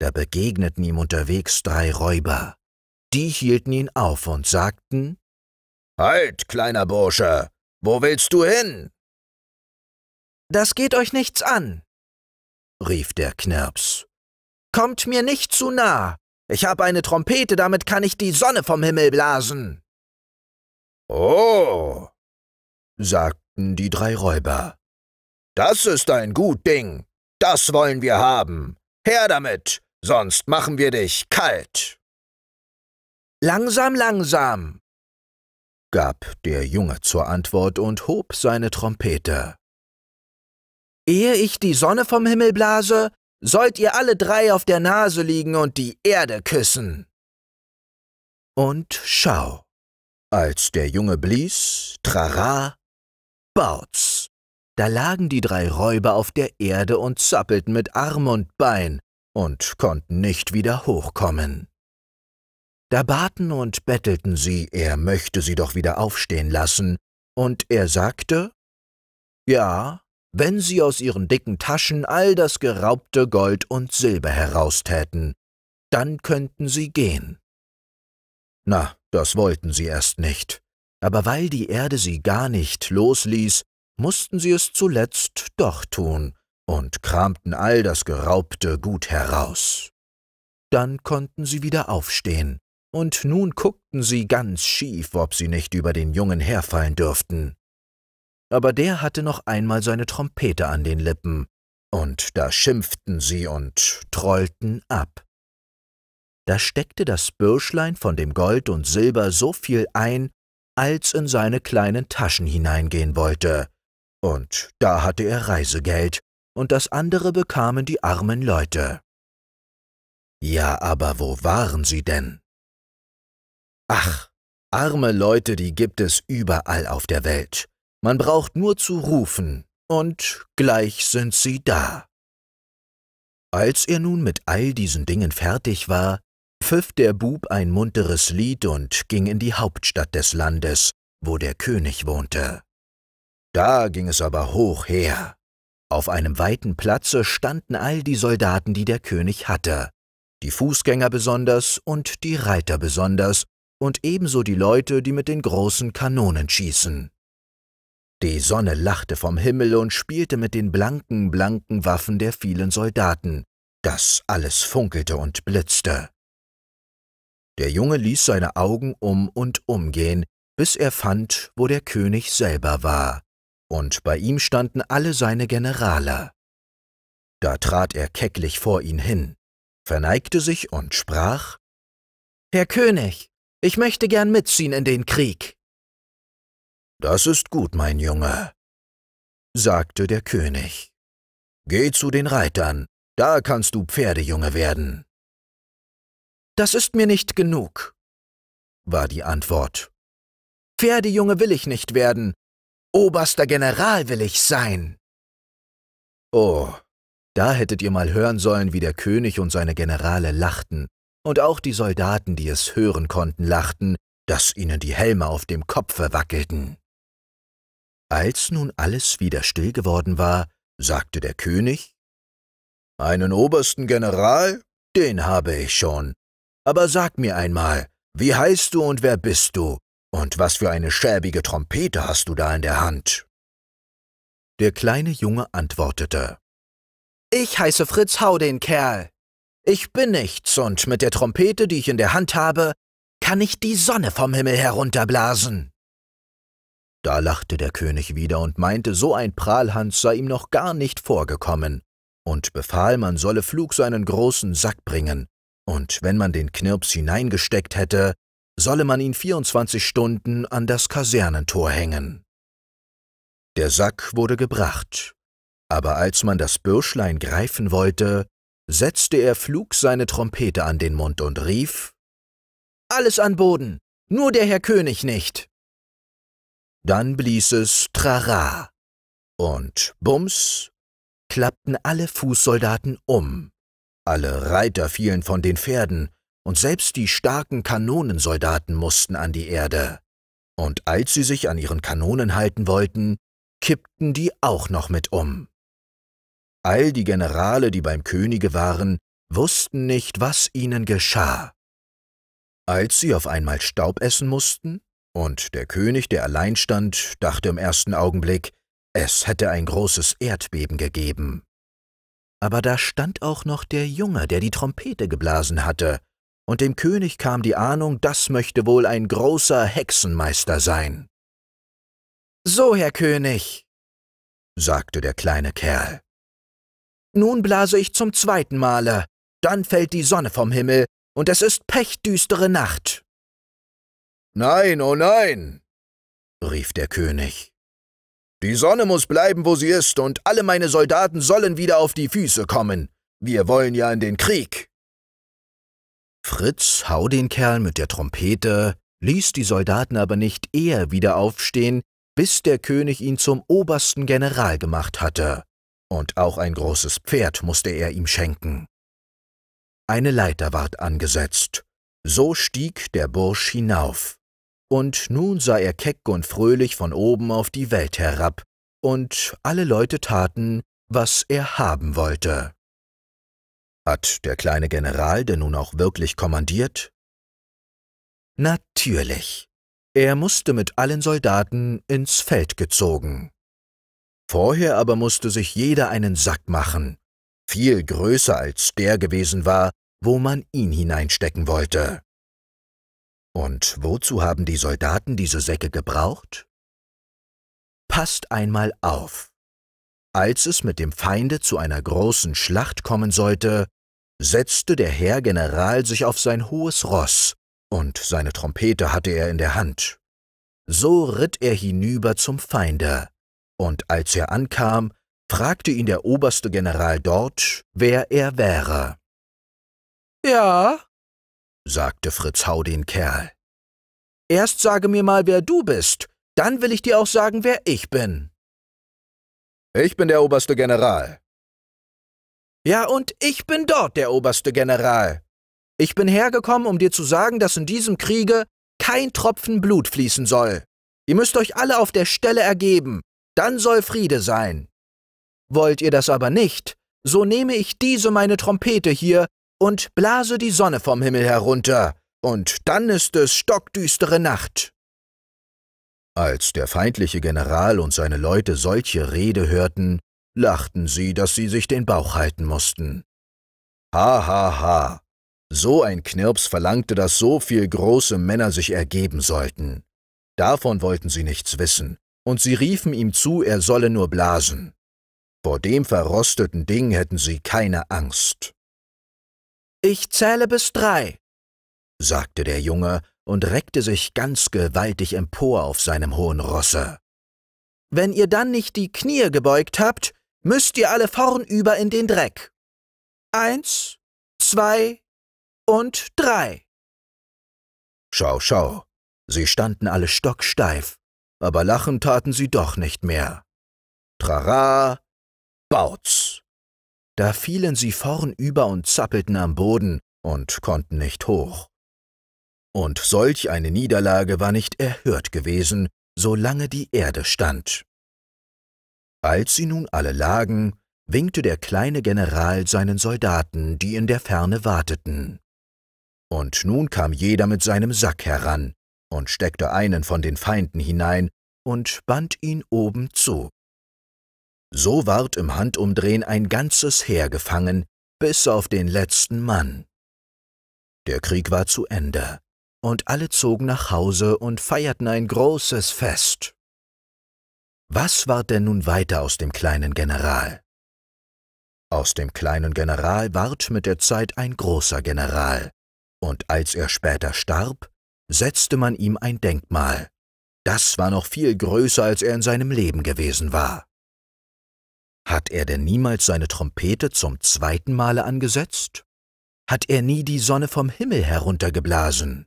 Speaker 1: Da begegneten ihm unterwegs drei Räuber. Die hielten ihn auf und sagten, Halt, kleiner Bursche! Wo willst du hin? Das geht euch nichts an, rief der Knirps. Kommt mir nicht zu nah. Ich habe eine Trompete, damit kann ich die Sonne vom Himmel blasen. Oh, sagten die drei Räuber. Das ist ein gut Ding. Das wollen wir haben. Her damit, sonst machen wir dich kalt. Langsam, langsam, gab der Junge zur Antwort und hob seine Trompete. Ehe ich die Sonne vom Himmel blase, sollt ihr alle drei auf der Nase liegen und die Erde küssen. Und schau, als der Junge blies, trara, baut's. Da lagen die drei Räuber auf der Erde und zappelten mit Arm und Bein und konnten nicht wieder hochkommen. Da baten und bettelten sie, er möchte sie doch wieder aufstehen lassen, und er sagte, »Ja, wenn sie aus ihren dicken Taschen all das geraubte Gold und Silber heraustäten, dann könnten sie gehen.« Na, das wollten sie erst nicht, aber weil die Erde sie gar nicht losließ, mussten sie es zuletzt doch tun und kramten all das geraubte Gut heraus. Dann konnten sie wieder aufstehen und nun guckten sie ganz schief, ob sie nicht über den Jungen herfallen dürften. Aber der hatte noch einmal seine Trompete an den Lippen, und da schimpften sie und trollten ab. Da steckte das Bürschlein von dem Gold und Silber so viel ein, als in seine kleinen Taschen hineingehen wollte, und da hatte er Reisegeld, und das andere bekamen die armen Leute. Ja, aber wo waren sie denn? Ach, arme Leute, die gibt es überall auf der Welt. Man braucht nur zu rufen, und gleich sind sie da. Als er nun mit all diesen Dingen fertig war, pfiff der Bub ein munteres Lied und ging in die Hauptstadt des Landes, wo der König wohnte. Da ging es aber hoch her. Auf einem weiten Platze standen all die Soldaten, die der König hatte, die Fußgänger besonders und die Reiter besonders, und ebenso die Leute, die mit den großen Kanonen schießen. Die Sonne lachte vom Himmel und spielte mit den blanken, blanken Waffen der vielen Soldaten, dass alles funkelte und blitzte. Der Junge ließ seine Augen um und um gehen, bis er fand, wo der König selber war, und bei ihm standen alle seine Generale. Da trat er kecklich vor ihn hin, verneigte sich und sprach
Speaker 2: Herr König, ich möchte gern mitziehen in den Krieg. Das ist gut, mein Junge, sagte der König.
Speaker 1: Geh zu den Reitern, da kannst du Pferdejunge werden. Das ist mir nicht genug, war die Antwort. Pferdejunge will ich nicht werden, oberster General will ich sein. Oh, da hättet ihr mal hören sollen, wie der König und seine Generale lachten, und auch die Soldaten, die es hören konnten, lachten, dass ihnen die Helme auf dem Kopfe wackelten. Als nun alles wieder still geworden war, sagte der König, »Einen obersten General? Den habe ich schon. Aber sag mir einmal, wie heißt du und wer bist du? Und was für eine schäbige Trompete hast du da in der Hand?« Der kleine Junge antwortete, »Ich heiße Fritz Hau den Kerl.« ich bin nichts, und mit der Trompete, die ich in der Hand habe, kann ich die Sonne vom Himmel herunterblasen. Da lachte der König wieder und meinte, so ein Prahlhans sei ihm noch gar nicht vorgekommen, und befahl, man solle flug seinen großen Sack bringen, und wenn man den Knirps hineingesteckt hätte, solle man ihn 24 Stunden an das Kasernentor hängen. Der Sack wurde gebracht, aber als man das Bürschlein greifen wollte, setzte er flug seine Trompete an den Mund und rief Alles an Boden, nur der Herr König nicht. Dann blies es Trara, und Bums klappten alle Fußsoldaten um, alle Reiter fielen von den Pferden, und selbst die starken Kanonensoldaten mussten an die Erde. Und als sie sich an ihren Kanonen halten wollten, kippten die auch noch mit um. All die Generale, die beim Könige waren, wussten nicht, was ihnen geschah. Als sie auf einmal Staub essen mussten, und der König, der allein stand, dachte im ersten Augenblick, es hätte ein großes Erdbeben gegeben. Aber da stand auch noch der Junge, der die Trompete geblasen hatte, und dem König kam die Ahnung, das möchte wohl ein großer Hexenmeister sein. So, Herr König, sagte der kleine Kerl, nun blase ich zum zweiten Male, dann fällt die Sonne vom Himmel, und es ist pechdüstere Nacht. Nein, oh nein, rief der König. Die Sonne muss bleiben, wo sie ist, und alle meine Soldaten sollen wieder auf die Füße kommen. Wir wollen ja in den Krieg. Fritz hau den Kerl mit der Trompete, ließ die Soldaten aber nicht eher wieder aufstehen, bis der König ihn zum obersten General gemacht hatte und auch ein großes Pferd musste er ihm schenken. Eine Leiter ward angesetzt, so stieg der Bursch hinauf, und nun sah er keck und fröhlich von oben auf die Welt herab, und alle Leute taten, was er haben wollte. Hat der kleine General denn nun auch wirklich kommandiert? Natürlich. Er musste mit allen Soldaten ins Feld gezogen. Vorher aber musste sich jeder einen Sack machen, viel größer als der gewesen war, wo man ihn hineinstecken wollte. Und wozu haben die Soldaten diese Säcke gebraucht? Passt einmal auf. Als es mit dem Feinde zu einer großen Schlacht kommen sollte, setzte der Herr General sich auf sein hohes Ross, und seine Trompete hatte er in der Hand. So ritt er hinüber zum Feinde, und als er ankam, fragte ihn der oberste General dort, wer er wäre. Ja, sagte Fritz Hau den Kerl. Erst sage mir mal, wer du bist, dann will ich dir auch sagen, wer ich bin. Ich bin der oberste General. Ja, und ich bin dort der oberste General. Ich bin hergekommen, um dir zu sagen, dass in diesem Kriege kein Tropfen Blut fließen soll. Ihr müsst euch alle auf der Stelle ergeben, dann soll Friede sein. Wollt ihr das aber nicht, so nehme ich diese meine Trompete hier und blase die Sonne vom Himmel herunter, und dann ist es stockdüstere Nacht. Als der feindliche General und seine Leute solche Rede hörten, lachten sie, dass sie sich den Bauch halten mussten. Ha ha ha. So ein Knirps verlangte, dass so viel große Männer sich ergeben sollten. Davon wollten sie nichts wissen, und sie riefen ihm zu, er solle nur blasen. Vor dem verrosteten Ding hätten sie keine Angst. Ich zähle bis drei, sagte der Junge und reckte sich ganz gewaltig empor auf seinem hohen Rosse. Wenn ihr dann nicht die Knie gebeugt habt, müsst ihr alle vornüber
Speaker 2: in den Dreck. Eins, zwei und drei.
Speaker 1: Schau, schau, sie standen alle stocksteif, aber lachen taten sie doch nicht mehr. Trara, Bautz! Da fielen sie vornüber und zappelten am Boden und konnten nicht hoch. Und solch eine Niederlage war nicht erhört gewesen, solange die Erde stand. Als sie nun alle lagen, winkte der kleine General seinen Soldaten, die in der Ferne warteten. Und nun kam jeder mit seinem Sack heran, und steckte einen von den Feinden hinein und band ihn oben zu. So ward im Handumdrehen ein ganzes Heer gefangen, bis auf den letzten Mann. Der Krieg war zu Ende, und alle zogen nach Hause und feierten ein großes Fest. Was ward denn nun weiter aus dem kleinen General? Aus dem kleinen General ward mit der Zeit ein großer General, und als er später starb, setzte man ihm ein Denkmal. Das war noch viel größer, als er in seinem Leben gewesen war. Hat er denn niemals seine Trompete zum zweiten Male angesetzt? Hat er nie die Sonne vom Himmel heruntergeblasen?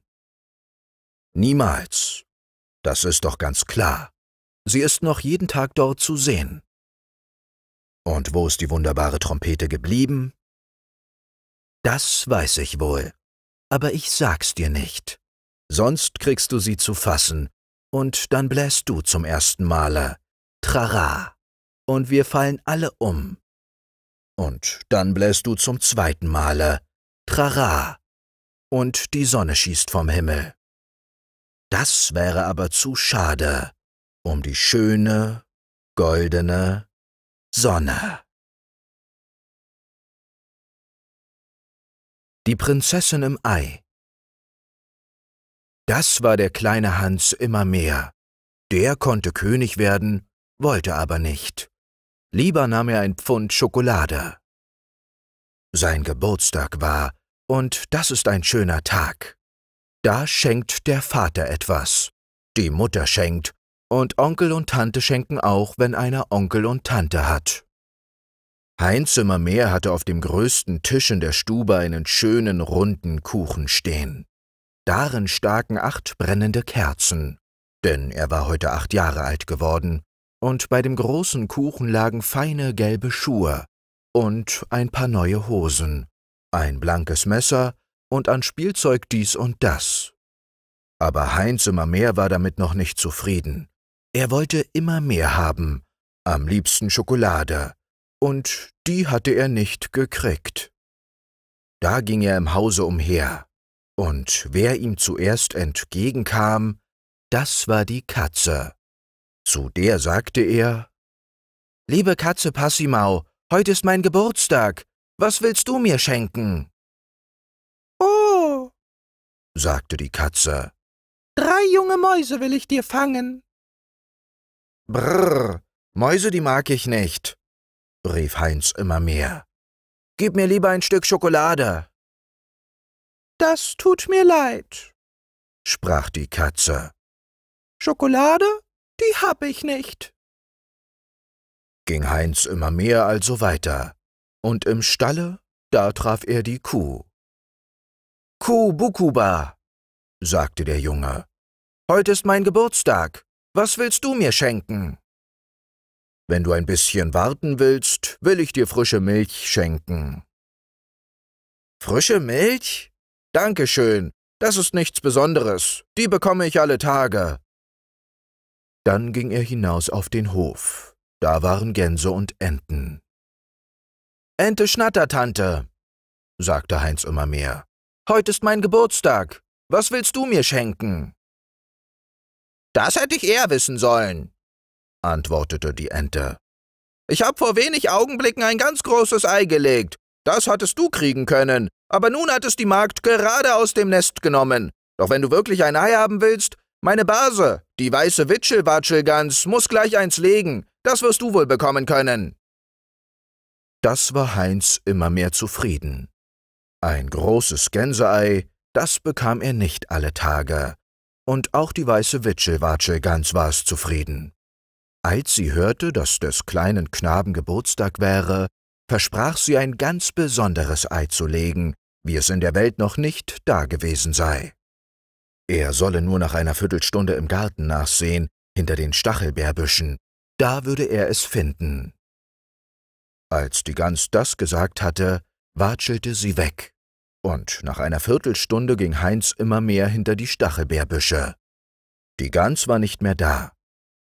Speaker 1: Niemals. Das ist doch ganz klar. Sie ist noch jeden Tag dort zu sehen. Und wo ist die wunderbare Trompete geblieben? Das weiß ich wohl, aber ich sag's dir nicht sonst kriegst du sie zu fassen, und dann bläst du zum ersten Male. Trara. Und wir fallen alle um. Und dann bläst du zum zweiten Male. Trara. Und die Sonne schießt vom Himmel. Das wäre aber zu schade um
Speaker 2: die schöne, goldene Sonne. Die Prinzessin im Ei das war der kleine Hans immer mehr. Der konnte
Speaker 1: König werden, wollte aber nicht. Lieber nahm er ein Pfund Schokolade. Sein Geburtstag war, und das ist ein schöner Tag. Da schenkt der Vater etwas, die Mutter schenkt, und Onkel und Tante schenken auch, wenn einer Onkel und Tante hat. Heinz immer mehr hatte auf dem größten Tisch in der Stube einen schönen runden Kuchen stehen. Darin staken acht brennende Kerzen, denn er war heute acht Jahre alt geworden, und bei dem großen Kuchen lagen feine gelbe Schuhe und ein paar neue Hosen, ein blankes Messer und an Spielzeug dies und das. Aber Heinz immer mehr war damit noch nicht zufrieden. Er wollte immer mehr haben, am liebsten Schokolade, und die hatte er nicht gekriegt. Da ging er im Hause umher, und wer ihm zuerst entgegenkam, das war die Katze. Zu der sagte er, Liebe Katze Passimau, heute ist mein Geburtstag, was willst du mir schenken?
Speaker 2: Oh,
Speaker 1: sagte die Katze,
Speaker 2: drei junge Mäuse will ich dir fangen.
Speaker 1: Brrr, Mäuse, die mag ich nicht, rief Heinz immer mehr.
Speaker 2: Gib mir lieber ein Stück Schokolade. Das tut mir leid, sprach die Katze. Schokolade, die hab ich nicht. Ging Heinz immer mehr also weiter,
Speaker 1: und im Stalle, da traf er die Kuh. Kuh Bukuba, sagte der Junge, heute ist mein Geburtstag, was willst du mir schenken? Wenn du ein bisschen warten willst, will ich dir frische Milch schenken. Frische Milch? Dankeschön, das ist nichts Besonderes, die bekomme ich alle Tage. Dann ging er hinaus auf den Hof. Da waren Gänse und Enten. Ente Schnattertante, sagte Heinz immer mehr. heute ist mein Geburtstag. Was willst du mir schenken? Das hätte ich eher wissen sollen, antwortete die Ente. Ich habe vor wenig Augenblicken ein ganz großes Ei gelegt. Das hattest du kriegen können, aber nun hat es die Magd gerade aus dem Nest genommen. Doch wenn du wirklich ein Ei haben willst, meine Base, die weiße Witschelwatschelgans, muss gleich eins legen. Das wirst du wohl bekommen können. Das war Heinz immer mehr zufrieden. Ein großes Gänseei, das bekam er nicht alle Tage. Und auch die weiße Witschelwatschelgans war es zufrieden. Als sie hörte, dass des kleinen Knaben Geburtstag wäre, versprach sie ein ganz besonderes Ei zu legen, wie es in der Welt noch nicht dagewesen sei. Er solle nur nach einer Viertelstunde im Garten nachsehen, hinter den Stachelbeerbüschen, da würde er es finden. Als die Gans das gesagt hatte, watschelte sie weg, und nach einer Viertelstunde ging Heinz immer mehr hinter die Stachelbeerbüsche. Die Gans war nicht mehr da,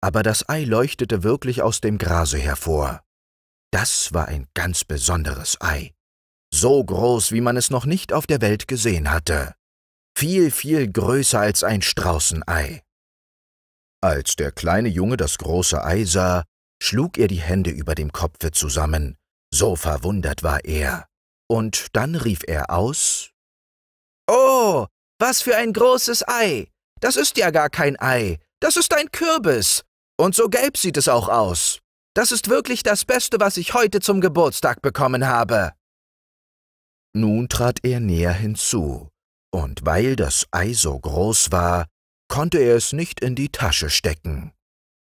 Speaker 1: aber das Ei leuchtete wirklich aus dem Grase hervor. Das war ein ganz besonderes Ei so groß, wie man es noch nicht auf der Welt gesehen hatte, viel, viel größer als ein Straußenei. Als der kleine Junge das große Ei sah, schlug er die Hände über dem Kopfe zusammen, so verwundert war er, und dann rief er aus Oh, was für ein großes Ei. Das ist ja gar kein Ei, das ist ein Kürbis. Und so gelb sieht es auch aus. Das ist wirklich das Beste, was ich heute zum Geburtstag bekommen habe. Nun trat er näher hinzu, und weil das Ei so groß war, konnte er es nicht in die Tasche stecken.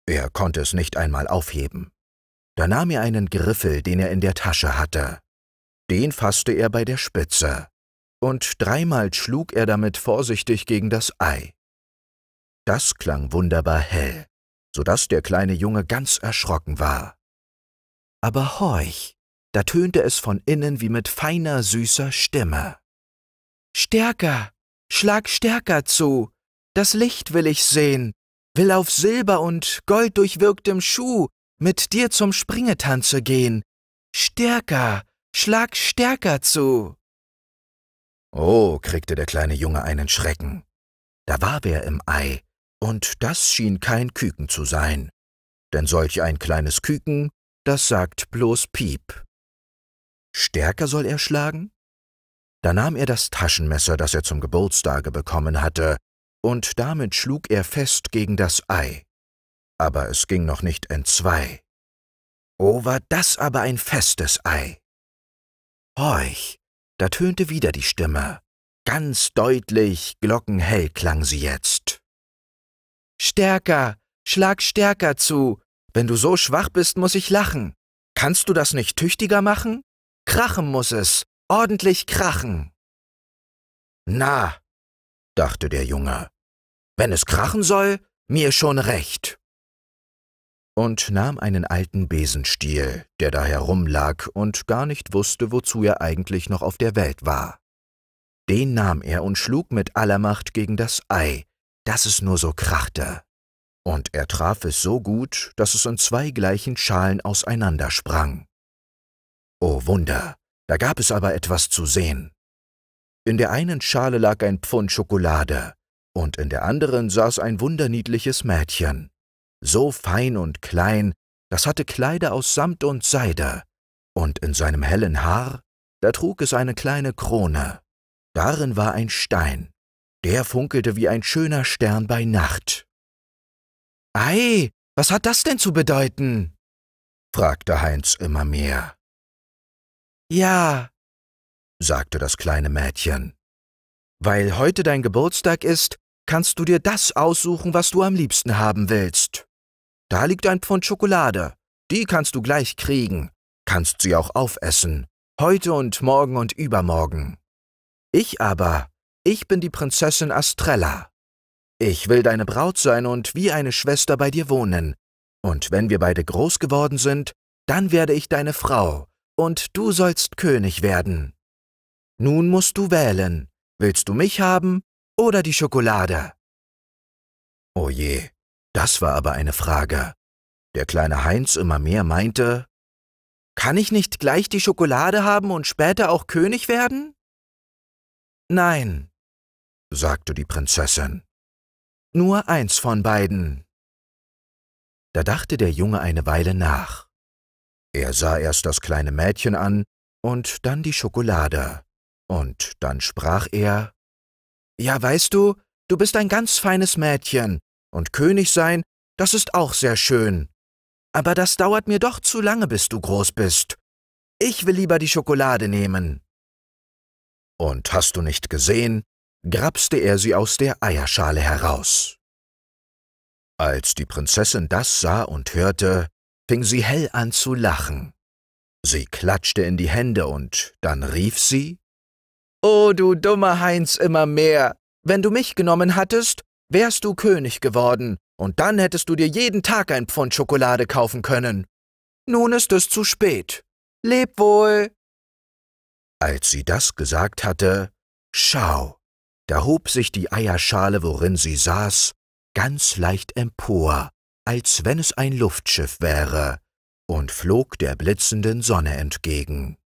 Speaker 1: Er konnte es nicht einmal aufheben. Da nahm er einen Griffel, den er in der Tasche hatte. Den fasste er bei der Spitze, und dreimal schlug er damit vorsichtig gegen das Ei. Das klang wunderbar hell, so daß der kleine Junge ganz erschrocken war. Aber horch, da tönte es von innen wie mit feiner, süßer Stimme. Stärker, schlag stärker zu, das Licht will ich sehen, will auf silber und golddurchwirktem Schuh mit dir zum Springetanze gehen. Stärker, schlag stärker zu. Oh, kriegte der kleine Junge einen Schrecken. Da war wer im Ei, und das schien kein Küken zu sein. Denn solch ein kleines Küken, das sagt bloß Piep. Stärker soll er schlagen? Da nahm er das Taschenmesser, das er zum Geburtstage bekommen hatte, und damit schlug er fest gegen das Ei. Aber es ging noch nicht entzwei. O oh, war das aber ein festes Ei! Horch, da tönte wieder die Stimme. Ganz deutlich, glockenhell klang sie jetzt. Stärker, schlag stärker zu. Wenn du so schwach bist, muss ich lachen. Kannst du das nicht tüchtiger machen?
Speaker 2: Krachen muss es, ordentlich krachen. Na, dachte der Junge, wenn es krachen soll, mir schon recht.
Speaker 1: Und nahm einen alten Besenstiel, der da herumlag und gar nicht wusste, wozu er eigentlich noch auf der Welt war. Den nahm er und schlug mit aller Macht gegen das Ei, dass es nur so krachte. Und er traf es so gut, dass es in zwei gleichen Schalen auseinandersprang oh Wunder, da gab es aber etwas zu sehen. In der einen Schale lag ein Pfund Schokolade, und in der anderen saß ein wunderniedliches Mädchen, so fein und klein, das hatte Kleider aus Samt und Seide, und in seinem hellen Haar, da trug es eine kleine Krone, darin war ein Stein, der funkelte wie ein schöner Stern bei Nacht. Ei, was hat das denn zu bedeuten? fragte Heinz immer mehr. Ja, sagte das kleine Mädchen. Weil heute dein Geburtstag ist, kannst du dir das aussuchen, was du am liebsten haben willst. Da liegt ein Pfund Schokolade. Die kannst du gleich kriegen. Kannst sie auch aufessen. Heute und morgen und übermorgen. Ich aber, ich bin die Prinzessin Astrella. Ich will deine Braut sein und wie eine Schwester bei dir wohnen. Und wenn wir beide groß geworden sind, dann werde ich deine Frau und du sollst König werden. Nun musst du wählen, willst du mich haben oder die Schokolade? Oh je, das war aber eine Frage. Der kleine Heinz immer mehr meinte, kann ich nicht gleich die Schokolade haben und
Speaker 2: später auch König werden? Nein, sagte die Prinzessin. Nur eins von beiden.
Speaker 1: Da dachte der Junge eine Weile nach. Er sah erst das kleine Mädchen an und dann die Schokolade. Und dann sprach er Ja, weißt du, du bist ein ganz feines Mädchen, und König sein, das ist auch sehr schön. Aber das dauert mir doch zu lange, bis du groß bist. Ich will lieber die Schokolade nehmen. Und hast du nicht gesehen, grapste er sie aus der Eierschale heraus. Als die Prinzessin das sah und hörte, fing sie hell an zu lachen. Sie klatschte in die Hände und dann rief sie Oh, du dummer Heinz immer mehr. Wenn du mich genommen hattest, wärst du König geworden, und dann hättest du dir jeden Tag ein Pfund Schokolade kaufen können. Nun ist es zu spät. Leb wohl. Als sie das gesagt hatte, schau, da hob sich die Eierschale, worin sie saß, ganz leicht empor als wenn es ein Luftschiff wäre, und flog der blitzenden Sonne entgegen.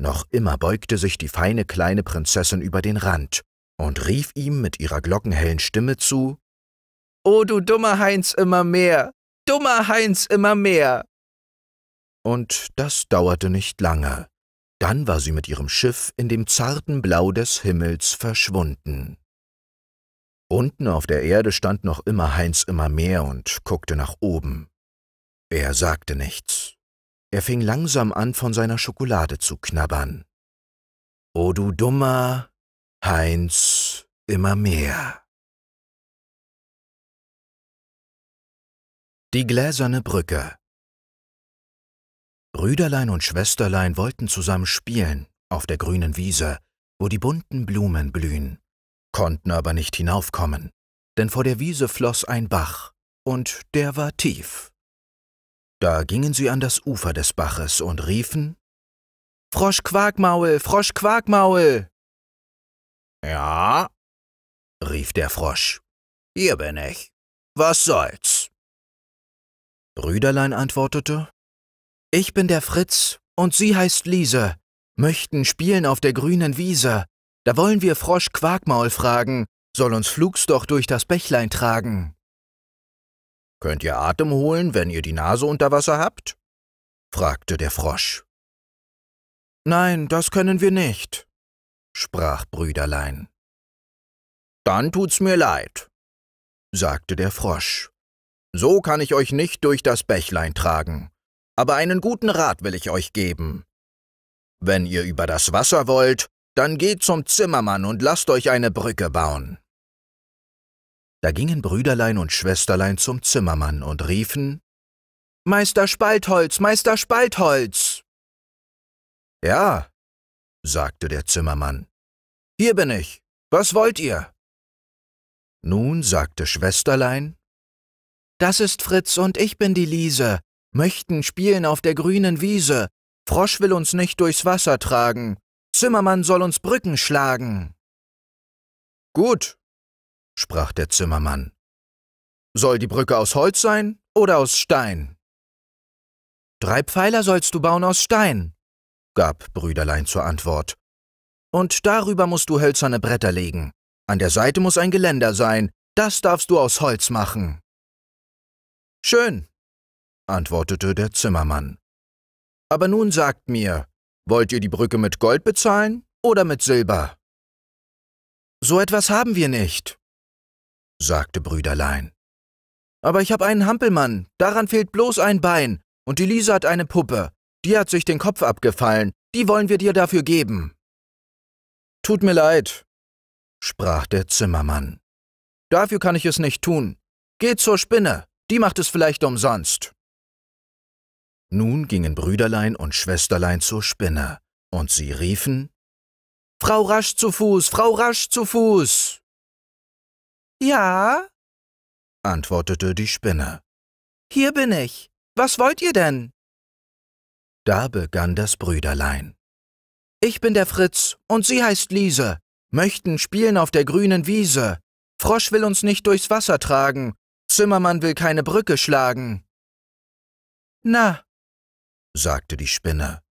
Speaker 1: Noch immer beugte sich die feine kleine Prinzessin über den Rand und rief ihm mit ihrer glockenhellen Stimme zu O oh, du dummer Heinz immer mehr, dummer Heinz immer mehr. Und das dauerte nicht lange, dann war sie mit ihrem Schiff in dem zarten Blau des Himmels verschwunden. Unten auf der Erde stand noch immer Heinz immer mehr und guckte nach oben. Er sagte nichts. Er fing langsam an, von seiner Schokolade
Speaker 2: zu knabbern. O du dummer Heinz immer mehr. Die gläserne Brücke Brüderlein und Schwesterlein wollten
Speaker 1: zusammen spielen auf der grünen Wiese, wo die bunten Blumen blühen konnten aber nicht hinaufkommen, denn vor der Wiese floss ein Bach, und der war tief. Da gingen sie an das Ufer des Baches und riefen
Speaker 2: Frosch Quarkmaul, Frosch Quarkmaul. Ja, rief der Frosch, hier bin ich. Was soll's?
Speaker 1: Brüderlein antwortete Ich bin der Fritz, und sie heißt Liese, möchten spielen auf der grünen Wiese. Da wollen wir Frosch Quarkmaul fragen, soll uns flugs doch durch das Bächlein tragen. Könnt ihr Atem holen, wenn ihr die Nase unter Wasser habt? fragte der Frosch. Nein, das können wir nicht, sprach Brüderlein. Dann tut's mir leid, sagte der Frosch. So kann ich euch nicht durch das Bächlein tragen, aber einen guten Rat will ich euch geben. Wenn ihr über das Wasser wollt, dann geht zum Zimmermann und lasst euch eine Brücke bauen. Da gingen Brüderlein und Schwesterlein zum Zimmermann und riefen Meister Spaltholz, Meister Spaltholz. Ja, sagte der Zimmermann, hier bin ich. Was wollt ihr? Nun sagte Schwesterlein Das ist Fritz und ich bin die Liese, möchten spielen auf der grünen Wiese, Frosch will uns nicht durchs Wasser tragen, Zimmermann soll uns Brücken schlagen. Gut, sprach der Zimmermann. Soll die Brücke aus Holz sein oder aus Stein? Drei Pfeiler sollst du bauen aus Stein, gab Brüderlein zur Antwort. Und darüber musst du hölzerne Bretter legen. An der Seite muss ein Geländer sein, das darfst du aus Holz machen. Schön, antwortete der Zimmermann. Aber nun sagt mir, Wollt ihr die Brücke mit Gold bezahlen oder mit Silber? So etwas haben wir nicht, sagte Brüderlein. Aber ich habe einen Hampelmann, daran fehlt bloß ein Bein, und die Lisa hat eine Puppe, die hat sich den Kopf abgefallen, die wollen wir dir dafür geben. Tut mir leid, sprach der Zimmermann. Dafür kann ich es nicht tun. Geh zur Spinne, die macht es vielleicht umsonst. Nun gingen Brüderlein und Schwesterlein zur Spinne,
Speaker 2: und sie riefen Frau rasch zu Fuß, Frau rasch zu Fuß. Ja, antwortete die Spinne. Hier bin ich. Was wollt ihr denn? Da begann das Brüderlein.
Speaker 1: Ich bin der Fritz, und sie heißt Liese, möchten spielen auf der grünen Wiese. Frosch will uns nicht durchs Wasser tragen, Zimmermann will keine Brücke schlagen.
Speaker 2: Na, sagte die Spinne.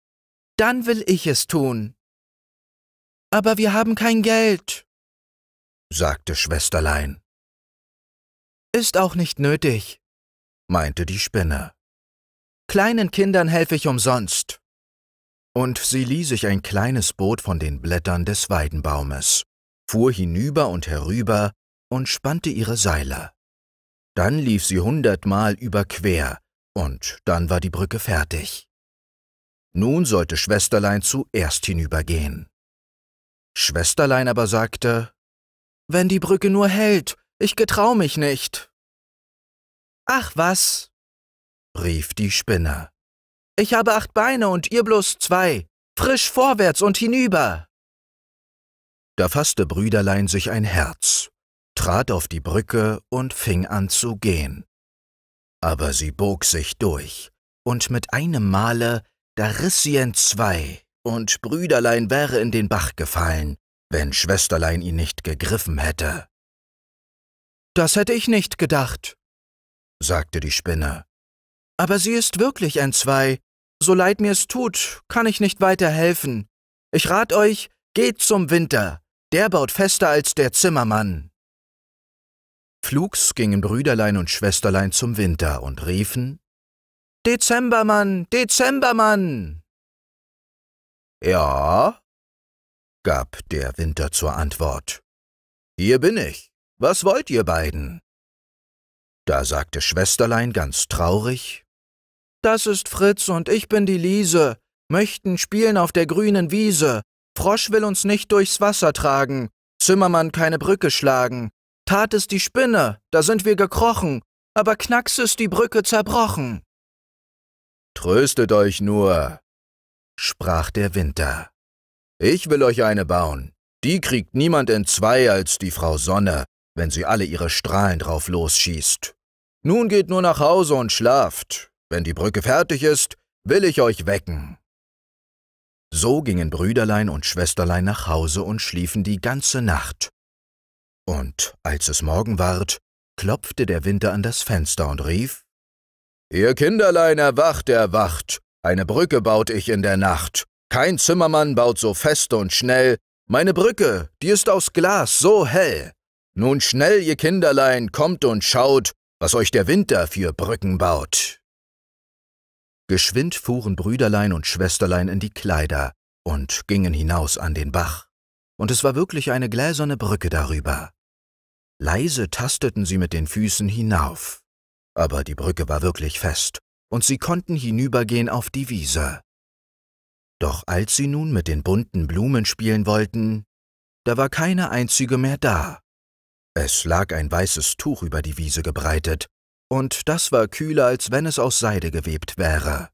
Speaker 2: Dann will ich es tun. Aber wir haben kein Geld, sagte Schwesterlein. Ist auch nicht nötig,
Speaker 1: meinte die Spinne. Kleinen Kindern helfe ich umsonst. Und sie lieh sich ein kleines Boot von den Blättern des Weidenbaumes, fuhr hinüber und herüber und spannte ihre Seile. Dann lief sie hundertmal überquer, und dann war die Brücke fertig. Nun sollte Schwesterlein zuerst hinübergehen. Schwesterlein aber sagte, Wenn die Brücke nur hält, ich getrau mich nicht. Ach was, rief die Spinne. Ich habe acht Beine und ihr bloß zwei. Frisch vorwärts und hinüber. Da fasste Brüderlein sich ein Herz, trat auf die Brücke und fing an zu gehen. Aber sie bog sich durch, und mit einem Male da riss sie entzwei, und Brüderlein wäre in den Bach gefallen, wenn Schwesterlein ihn nicht gegriffen hätte. Das hätte ich nicht gedacht, sagte die Spinne. Aber sie ist wirklich entzwei. So leid mir's tut, kann ich nicht weiter helfen. Ich rat euch, geht zum Winter. Der baut fester als der Zimmermann. Flugs gingen Brüderlein und Schwesterlein zum Winter und
Speaker 2: riefen Dezembermann, Dezembermann! Ja, gab der Winter zur Antwort.
Speaker 1: Hier bin ich. Was wollt ihr beiden? Da sagte Schwesterlein ganz traurig. Das ist Fritz und ich bin die Liese, möchten spielen auf der grünen Wiese. Frosch will uns nicht durchs Wasser tragen, Zimmermann keine Brücke schlagen. Tat es die Spinne, da sind wir gekrochen, aber knacks ist die Brücke zerbrochen. Tröstet euch nur, sprach der Winter. Ich will euch eine bauen. Die kriegt niemand in zwei als die Frau Sonne, wenn sie alle ihre Strahlen drauf losschießt. Nun geht nur nach Hause und schlaft. Wenn die Brücke fertig ist, will ich euch wecken. So gingen Brüderlein und Schwesterlein nach Hause und schliefen die ganze Nacht. Und als es Morgen ward, klopfte der Winter an das Fenster und rief Ihr Kinderlein erwacht, erwacht, eine Brücke baut ich in der Nacht. Kein Zimmermann baut so fest und schnell, meine Brücke, die ist aus Glas so hell. Nun schnell, ihr Kinderlein, kommt und schaut, was euch der Winter für Brücken baut. Geschwind fuhren Brüderlein und Schwesterlein in die Kleider und gingen hinaus an den Bach, und es war wirklich eine gläserne Brücke darüber. Leise tasteten sie mit den Füßen hinauf aber die Brücke war wirklich fest, und sie konnten hinübergehen auf die Wiese. Doch als sie nun mit den bunten Blumen spielen wollten, da war keine einzige mehr da. Es lag ein weißes Tuch über die Wiese gebreitet, und das war kühler, als wenn es aus Seide gewebt wäre.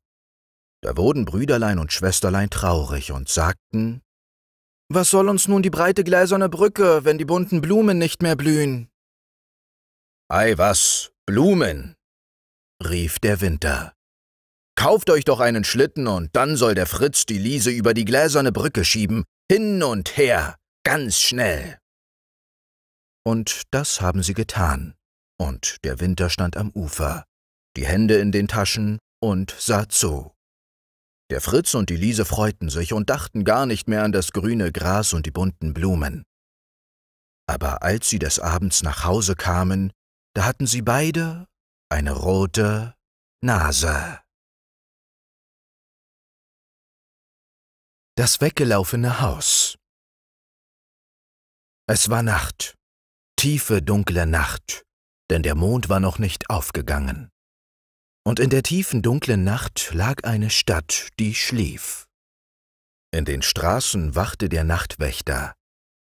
Speaker 1: Da wurden Brüderlein und Schwesterlein traurig und sagten, Was soll uns nun die breite gläserne Brücke, wenn die bunten Blumen nicht mehr blühen? Ei was, Blumen, rief der Winter. Kauft euch doch einen Schlitten und dann soll der Fritz die Liese über die gläserne Brücke schieben, hin und her, ganz schnell. Und das haben sie getan, und der Winter stand am Ufer, die Hände in den Taschen und sah zu. Der Fritz und die Liese freuten sich und dachten gar nicht mehr an das grüne Gras und die bunten Blumen. Aber als
Speaker 2: sie des Abends nach Hause kamen, da hatten sie beide eine rote Nase. Das weggelaufene Haus. Es war Nacht,
Speaker 1: tiefe, dunkle Nacht, denn der Mond war noch nicht aufgegangen. Und in der tiefen, dunklen Nacht lag eine Stadt, die schlief. In den Straßen wachte der Nachtwächter,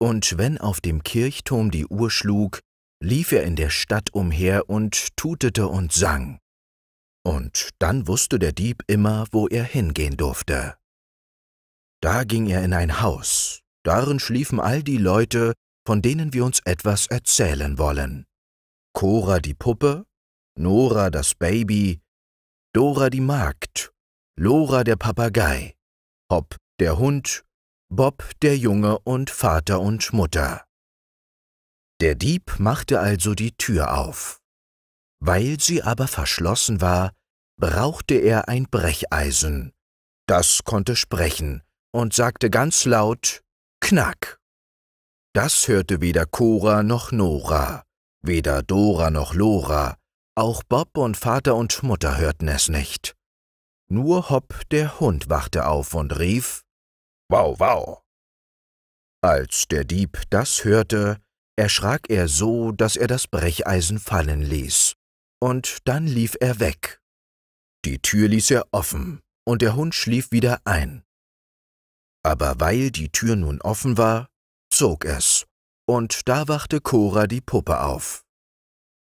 Speaker 1: und wenn auf dem Kirchturm die Uhr schlug, lief er in der Stadt umher und tutete und sang. Und dann wusste der Dieb immer, wo er hingehen durfte. Da ging er in ein Haus, darin schliefen all die Leute, von denen wir uns etwas erzählen wollen. Cora die Puppe, Nora das Baby, Dora die Magd, Lora der Papagei, Hopp der Hund, Bob der Junge und Vater und Mutter. Der Dieb machte also die Tür auf. Weil sie aber verschlossen war, brauchte er ein Brecheisen. Das konnte sprechen und sagte ganz laut Knack. Das hörte weder Cora noch Nora, weder Dora noch Lora, auch Bob und Vater und Mutter hörten es nicht. Nur Hopp, der Hund, wachte auf und rief Wow, wow. Als der Dieb das hörte, erschrak er so, dass er das Brecheisen fallen ließ, und dann lief er weg. Die Tür ließ er offen, und der Hund schlief wieder ein. Aber weil die Tür nun offen war, zog es, und da wachte Cora die Puppe auf.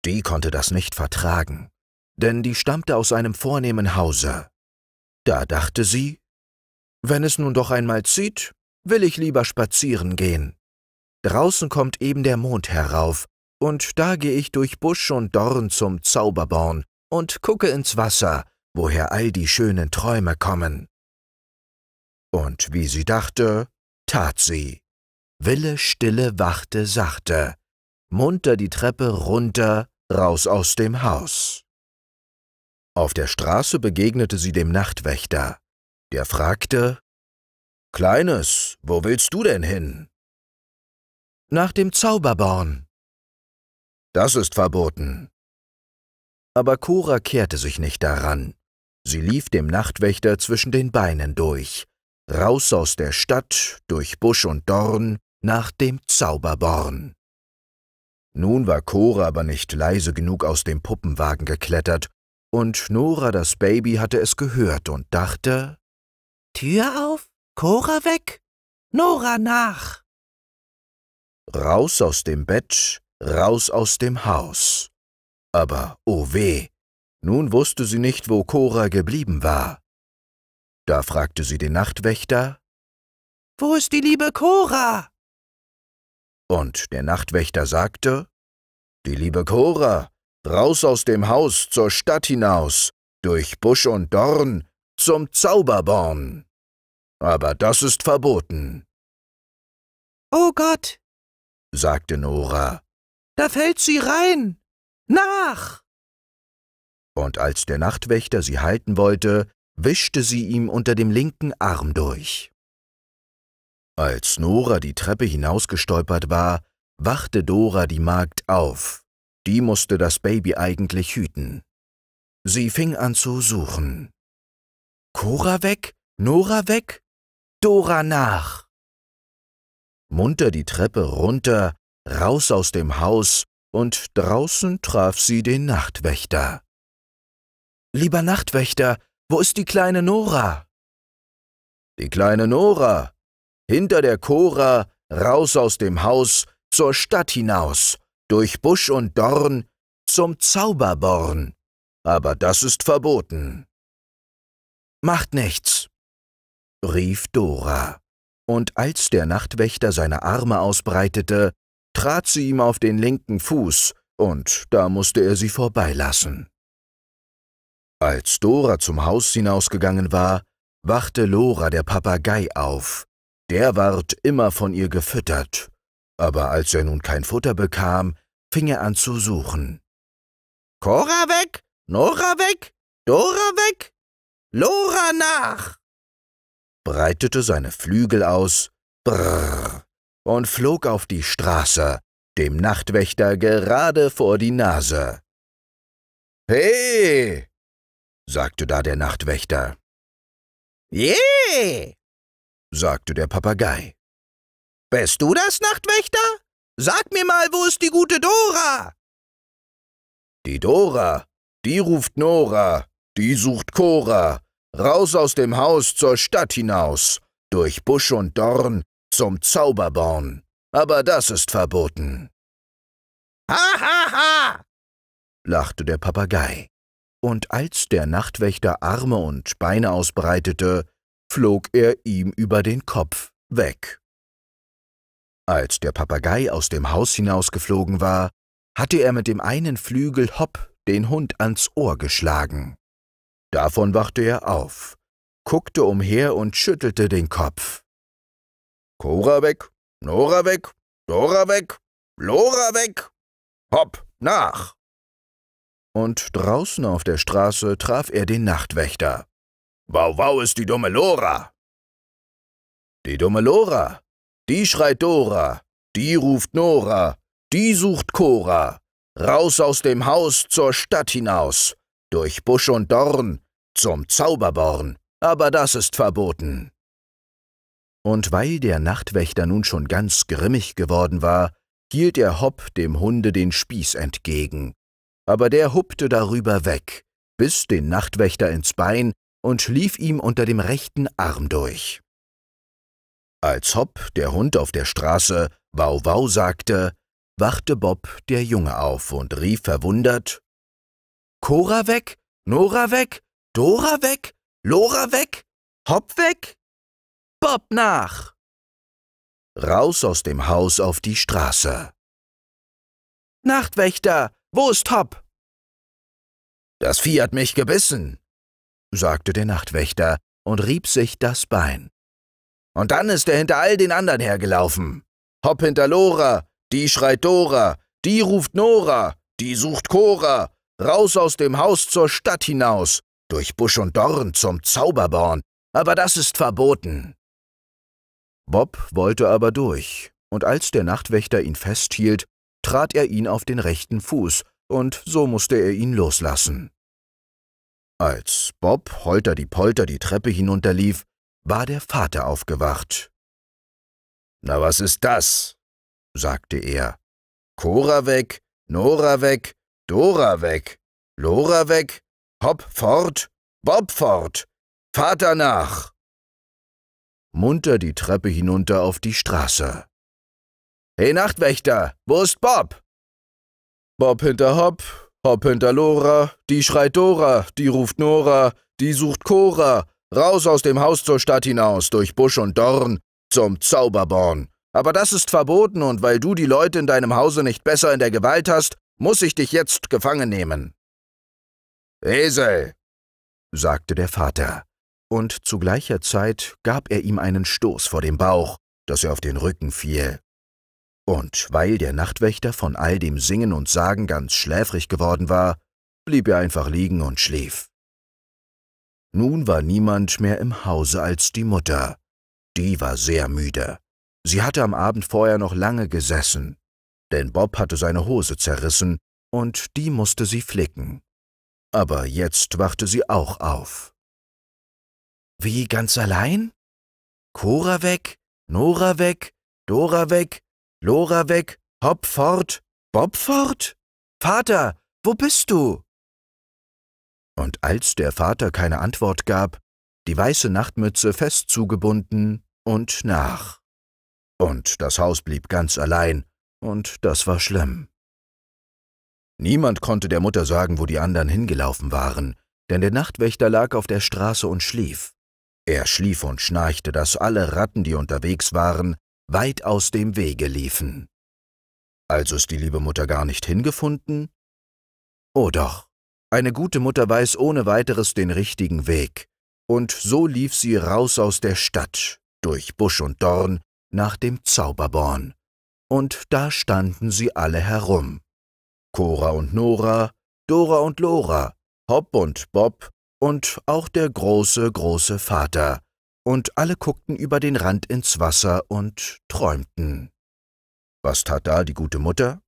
Speaker 1: Die konnte das nicht vertragen, denn die stammte aus einem vornehmen Hause. Da dachte sie, wenn es nun doch einmal zieht, will ich lieber spazieren gehen. Draußen kommt eben der Mond herauf, und da gehe ich durch Busch und Dorn zum Zauberborn und gucke ins Wasser, woher all die schönen Träume kommen. Und wie sie dachte, tat sie. Wille stille wachte sachte, munter die Treppe runter, raus aus dem Haus. Auf der Straße begegnete sie dem Nachtwächter. Der fragte, Kleines, wo willst du denn hin? nach dem Zauberborn. Das ist verboten. Aber Cora kehrte sich nicht daran. Sie lief dem Nachtwächter zwischen den Beinen durch, raus aus der Stadt, durch Busch und Dorn, nach dem Zauberborn. Nun war Cora aber nicht leise genug aus dem Puppenwagen geklettert, und Nora das Baby hatte es gehört und dachte Tür auf,
Speaker 2: Cora weg, Nora nach
Speaker 1: raus aus dem Bett, raus aus dem Haus. Aber o oh weh, nun wusste sie nicht, wo Cora geblieben war. Da fragte sie den Nachtwächter,
Speaker 2: Wo ist die liebe Cora?
Speaker 1: Und der Nachtwächter sagte, Die liebe Cora, raus aus dem Haus zur Stadt hinaus, durch Busch und Dorn zum Zauberborn. Aber das
Speaker 2: ist verboten. oh Gott, sagte Nora. Da fällt sie rein. Nach. Und als
Speaker 1: der Nachtwächter sie halten wollte, wischte sie ihm unter dem linken Arm durch. Als Nora die Treppe hinausgestolpert war, wachte Dora die Magd auf. Die musste das Baby eigentlich hüten. Sie fing an zu suchen. Cora weg, Nora weg, Dora nach munter die Treppe runter, raus aus dem Haus, und draußen traf sie den Nachtwächter. Lieber Nachtwächter, wo ist die kleine Nora? Die kleine Nora. Hinter der Cora, raus aus dem Haus, zur Stadt hinaus, durch Busch und Dorn, zum Zauberborn. Aber das ist verboten. Macht nichts, rief Dora und als der Nachtwächter seine Arme ausbreitete, trat sie ihm auf den linken Fuß, und da musste er sie vorbeilassen. Als Dora zum Haus hinausgegangen war, wachte Lora der Papagei auf. Der ward immer von ihr gefüttert, aber als er nun kein Futter bekam, fing er an zu suchen. Cora weg, Nora
Speaker 2: weg, Dora weg, Lora nach!
Speaker 1: breitete seine Flügel aus, brrr, und flog auf die Straße, dem Nachtwächter gerade vor die Nase. Hey!
Speaker 2: sagte da der Nachtwächter. Je! sagte der Papagei. Bist du das, Nachtwächter? Sag mir mal, wo ist die gute Dora?
Speaker 1: Die Dora, die ruft Nora, die sucht Cora, raus aus dem Haus zur Stadt hinaus, durch Busch und Dorn zum Zauberborn. Aber das ist verboten. Ha ha ha! lachte der Papagei. Und als der Nachtwächter Arme und Beine ausbreitete, flog er ihm über den Kopf weg. Als der Papagei aus dem Haus hinausgeflogen war, hatte er mit dem einen Flügel Hopp den Hund ans Ohr geschlagen. Davon wachte er auf, guckte umher und schüttelte den Kopf. Cora weg,
Speaker 2: Nora weg, Dora weg, Lora weg, hopp,
Speaker 1: nach! Und draußen auf der Straße traf er den Nachtwächter. Wow, wow ist die dumme Lora! Die dumme Lora! Die schreit Dora, die ruft Nora, die sucht Cora. Raus aus dem Haus zur Stadt hinaus durch Busch und Dorn, zum Zauberborn, aber das ist verboten. Und weil der Nachtwächter nun schon ganz grimmig geworden war, hielt er Hopp dem Hunde den Spieß entgegen, aber der huppte darüber weg, biss den Nachtwächter ins Bein und lief ihm unter dem rechten Arm durch. Als Hopp, der Hund auf der Straße, Wau Wau sagte, wachte Bob, der Junge, auf und rief verwundert Cora weg, Nora
Speaker 2: weg, Dora weg, Lora weg, Hopp weg, Bob nach. Raus aus dem Haus auf die Straße. Nachtwächter, wo ist Hopp? Das Vieh hat mich
Speaker 1: gebissen, sagte der Nachtwächter und rieb sich das Bein. Und dann ist er hinter all den anderen hergelaufen. Hopp hinter Lora, die schreit Dora, die ruft Nora, die sucht Cora, raus aus dem Haus zur Stadt hinaus, durch Busch und Dorn zum Zauberborn, aber das ist verboten. Bob wollte aber durch, und als der Nachtwächter ihn festhielt, trat er ihn auf den rechten Fuß, und so musste er ihn loslassen. Als Bob holter die Polter die Treppe hinunterlief, war der Vater aufgewacht.
Speaker 2: Na, was ist das? sagte er. Cora weg, Nora weg, Dora weg, Lora weg, Hopp
Speaker 1: fort, Bob fort, Vater nach. Munter die Treppe hinunter auf die Straße. Hey Nachtwächter, wo ist Bob? Bob hinter Hopp, Hopp hinter Lora, die schreit Dora, die ruft Nora, die sucht Cora, raus aus dem Haus zur Stadt hinaus, durch Busch und Dorn, zum Zauberborn. Aber das ist verboten, und weil du die Leute in deinem Hause nicht besser in der Gewalt hast, muss ich dich jetzt gefangen nehmen. Esel, sagte der Vater, und zu gleicher Zeit gab er ihm einen Stoß vor dem Bauch, dass er auf den Rücken fiel. Und weil der Nachtwächter von all dem Singen und Sagen ganz schläfrig geworden war, blieb er einfach liegen und schlief. Nun war niemand mehr im Hause als die Mutter. Die war sehr müde. Sie hatte am Abend vorher noch lange gesessen denn Bob hatte seine Hose zerrissen und die musste sie flicken. Aber jetzt wachte sie auch auf. Wie ganz allein? Cora weg, Nora weg, Dora weg, Lora weg, Hopp fort, Bob fort? Vater, wo bist du? Und als der Vater keine Antwort gab, die weiße Nachtmütze fest zugebunden und nach. Und das Haus blieb ganz allein und das war schlimm. Niemand konnte der Mutter sagen, wo die anderen hingelaufen waren, denn der Nachtwächter lag auf der Straße und schlief. Er schlief und schnarchte, dass alle Ratten, die unterwegs waren, weit aus dem Wege liefen. Also ist die liebe Mutter gar nicht hingefunden? Oh doch, eine gute Mutter weiß ohne weiteres den richtigen Weg, und so lief sie raus aus der Stadt, durch Busch und Dorn, nach dem Zauberborn und da standen sie alle herum. Cora und Nora, Dora und Lora, Hopp und Bob und auch der große, große Vater, und alle guckten über den Rand ins Wasser und träumten. Was tat da die gute Mutter?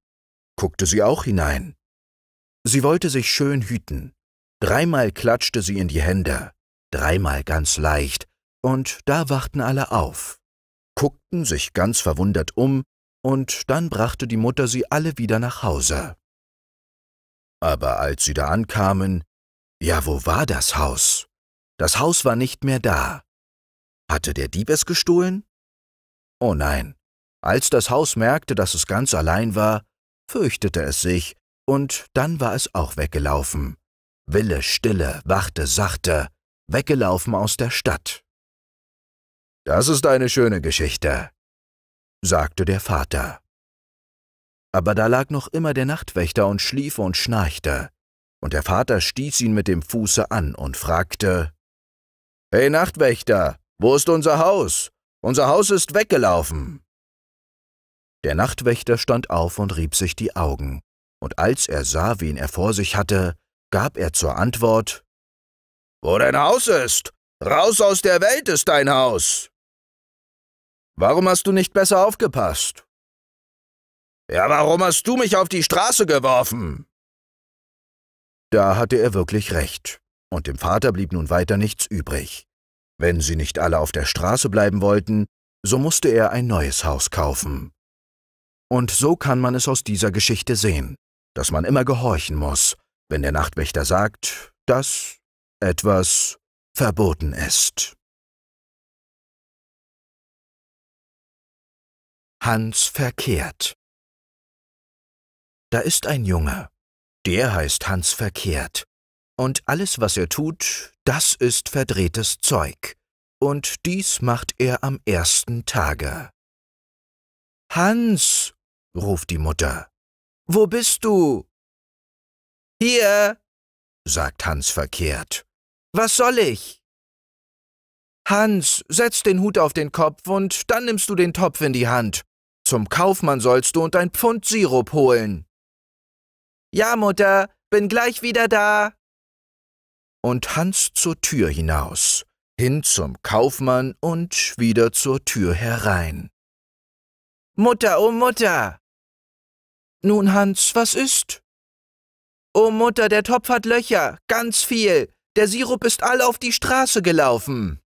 Speaker 1: Guckte sie auch hinein. Sie wollte sich schön hüten. Dreimal klatschte sie in die Hände, dreimal ganz leicht, und da wachten alle auf, guckten sich ganz verwundert um und dann brachte die Mutter sie alle wieder nach Hause. Aber als sie da ankamen, ja, wo war das Haus? Das Haus war nicht mehr da. Hatte der Dieb es gestohlen? Oh nein. Als das Haus merkte, dass es ganz allein war, fürchtete es sich, und dann war es auch weggelaufen. Wille, stille, wachte, sachte, weggelaufen aus der Stadt. Das ist eine schöne Geschichte, sagte der Vater. Aber da lag noch immer der Nachtwächter und schlief und schnarchte, und der Vater stieß ihn mit dem Fuße an und fragte Hey Nachtwächter, wo ist unser Haus? Unser Haus ist weggelaufen. Der Nachtwächter stand auf und rieb sich die Augen, und als er sah, wen er vor sich hatte, gab er zur Antwort Wo dein Haus ist, raus aus der Welt ist dein Haus. Warum hast du nicht besser aufgepasst? Ja, warum hast du mich auf die Straße geworfen?
Speaker 2: Da hatte er wirklich recht,
Speaker 1: und dem Vater blieb nun weiter nichts übrig. Wenn sie nicht alle auf der Straße bleiben wollten, so musste er ein neues Haus kaufen. Und so kann man es aus dieser Geschichte sehen, dass man immer gehorchen muss, wenn der Nachtwächter sagt, dass
Speaker 2: etwas verboten ist. Hans Verkehrt. Da ist ein Junge, der heißt Hans Verkehrt. Und alles, was
Speaker 1: er tut, das ist verdrehtes Zeug. Und dies macht er am
Speaker 2: ersten Tage. Hans, ruft die Mutter, wo bist du? Hier, sagt Hans verkehrt.
Speaker 1: Was soll ich? Hans, setz den Hut auf den Kopf und dann nimmst du den Topf in die Hand. Zum Kaufmann sollst du und ein Pfund Sirup holen. Ja, Mutter, bin gleich wieder da. Und Hans zur Tür hinaus, hin zum Kaufmann und wieder zur
Speaker 2: Tür herein.
Speaker 1: Mutter, oh Mutter! Nun, Hans, was ist? oh Mutter, der Topf hat Löcher, ganz viel. Der Sirup ist all auf die Straße gelaufen.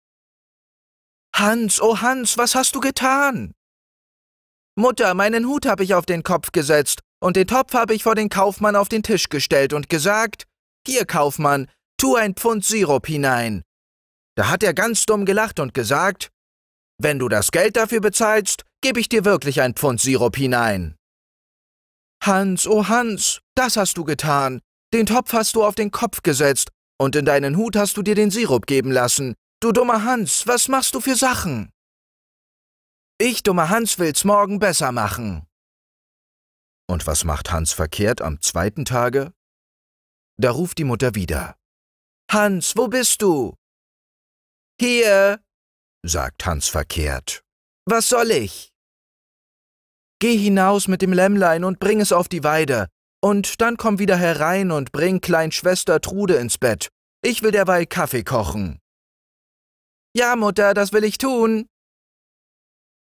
Speaker 1: Hans, oh Hans, was hast du getan? Mutter, meinen Hut habe ich auf den Kopf gesetzt und den Topf habe ich vor den Kaufmann auf den Tisch gestellt und gesagt, hier Kaufmann, tu ein Pfund Sirup hinein. Da hat er ganz dumm gelacht und gesagt, wenn du das Geld dafür bezahlst, gebe ich dir wirklich ein Pfund Sirup hinein. Hans, oh Hans, das hast du getan. Den Topf hast du auf den Kopf gesetzt und in deinen Hut hast du dir den Sirup geben lassen. Du dummer Hans, was machst du für Sachen? Ich, dummer Hans, will's morgen besser machen. Und was macht Hans verkehrt am zweiten Tage? Da ruft die Mutter wieder. Hans, wo bist du? Hier, sagt Hans verkehrt. Was soll ich? Geh hinaus mit dem Lämmlein und bring es auf die Weide, und dann komm wieder herein und bring Kleinschwester Trude ins Bett. Ich will derweil Kaffee kochen. Ja, Mutter, das will ich tun,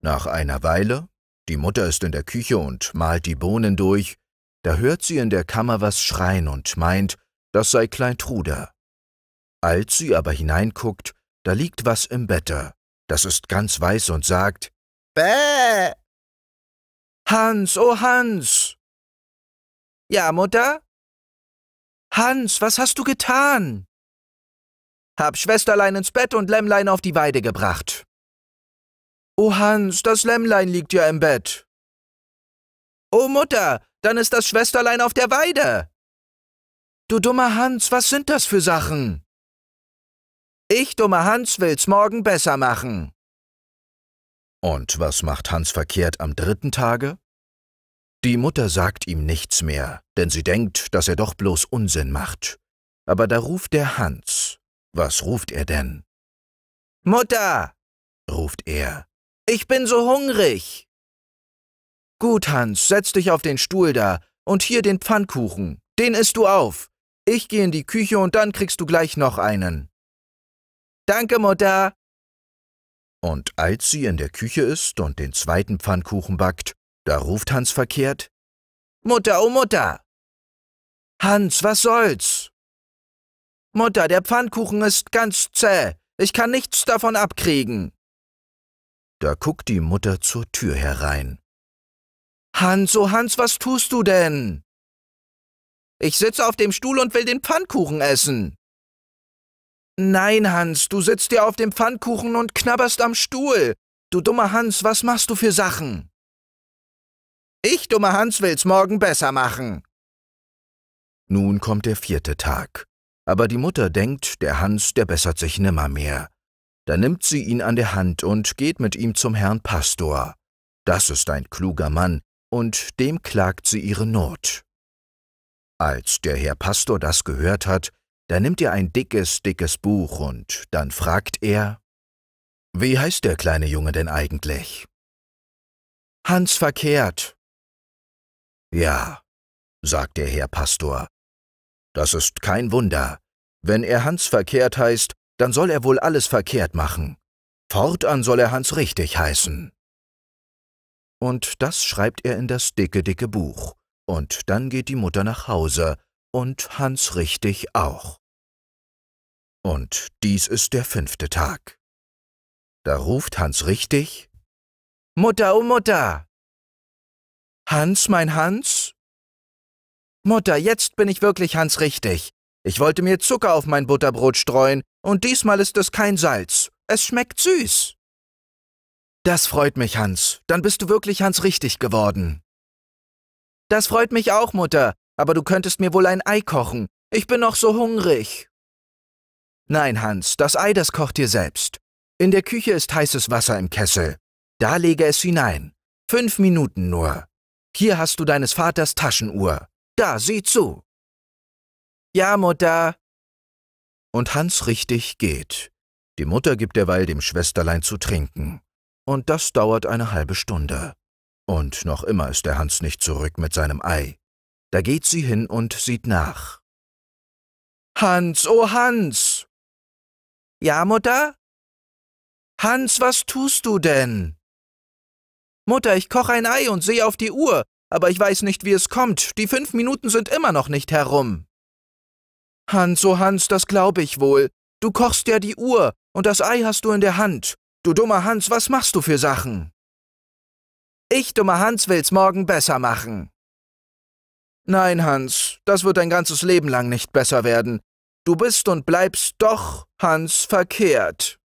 Speaker 1: nach einer Weile, die Mutter ist in der Küche und malt die Bohnen durch, da hört sie in der Kammer was schreien und meint, das sei Kleintruder. Als sie aber hineinguckt, da liegt was im Bette, das ist ganz weiß und
Speaker 2: sagt, Bäh! Hans, oh Hans! Ja, Mutter? Hans, was hast du getan? Hab Schwesterlein ins Bett und Lämmlein auf die Weide gebracht.
Speaker 1: Oh Hans, das Lämmlein liegt ja im Bett. Oh Mutter, dann ist das Schwesterlein auf der Weide. Du dummer Hans, was sind das für Sachen? Ich, dummer Hans, will's morgen besser machen. Und was macht Hans verkehrt am dritten Tage? Die Mutter sagt ihm nichts mehr, denn sie denkt, dass er doch bloß Unsinn macht. Aber da ruft der Hans. Was ruft er denn? Mutter! ruft er. Ich bin so hungrig. Gut, Hans, setz dich auf den Stuhl da und hier den Pfannkuchen. Den isst du auf. Ich gehe in die Küche und dann kriegst du gleich noch einen. Danke, Mutter. Und als sie in der Küche ist und den zweiten Pfannkuchen backt, da ruft Hans verkehrt: Mutter, oh Mutter! Hans, was soll's? Mutter, der Pfannkuchen ist ganz zäh. Ich kann nichts davon abkriegen. Da guckt die Mutter zur Tür herein. Hans, oh Hans, was tust du denn? Ich sitze auf dem Stuhl und will den Pfannkuchen essen. Nein, Hans, du sitzt dir auf dem Pfannkuchen und knabberst am Stuhl. Du dummer Hans, was machst du für Sachen? Ich, dummer Hans, will's morgen besser machen. Nun kommt der vierte Tag. Aber die Mutter denkt, der Hans, der bessert sich nimmermehr. Da nimmt sie ihn an der Hand und geht mit ihm zum Herrn Pastor. Das ist ein kluger Mann, und dem klagt sie ihre Not. Als der Herr Pastor das gehört hat, da nimmt er ein dickes, dickes Buch und dann fragt er, Wie heißt der kleine Junge denn
Speaker 2: eigentlich? Hans verkehrt. Ja, sagt der Herr Pastor, das ist kein Wunder. Wenn er Hans
Speaker 1: verkehrt heißt, dann soll er wohl alles verkehrt machen. Fortan soll er Hans richtig heißen. Und das schreibt er in das dicke, dicke Buch. Und dann geht die Mutter nach Hause und Hans richtig auch. Und dies ist der fünfte Tag. Da ruft Hans richtig Mutter, oh Mutter. Hans, mein Hans? Mutter, jetzt bin ich wirklich Hans richtig. Ich wollte mir Zucker auf mein Butterbrot streuen, und diesmal ist es kein Salz. Es schmeckt süß. Das freut mich, Hans. Dann bist du wirklich Hans richtig geworden. Das freut mich auch, Mutter. Aber du könntest mir wohl ein Ei kochen. Ich bin noch so hungrig. Nein, Hans, das Ei, das kocht dir selbst. In der Küche ist heißes Wasser im Kessel. Da lege es hinein. Fünf Minuten nur. Hier hast du deines Vaters Taschenuhr. Da, sieh zu. Ja, Mutter und Hans richtig geht. Die Mutter gibt derweil dem Schwesterlein zu trinken. Und das dauert eine halbe Stunde. Und noch immer ist der Hans nicht zurück mit seinem Ei.
Speaker 2: Da geht sie hin und sieht nach. Hans, oh Hans! Ja, Mutter? Hans, was tust du denn?
Speaker 1: Mutter, ich koche ein Ei und sehe auf die Uhr, aber ich weiß nicht, wie es kommt. Die fünf Minuten sind immer noch nicht herum. Hans, oh Hans, das glaube ich wohl. Du kochst ja die Uhr und das Ei hast du in der Hand. Du dummer Hans, was machst du für Sachen? Ich, dummer Hans, will's morgen besser machen. Nein, Hans, das wird dein ganzes Leben lang nicht besser werden. Du bist und bleibst doch, Hans, verkehrt.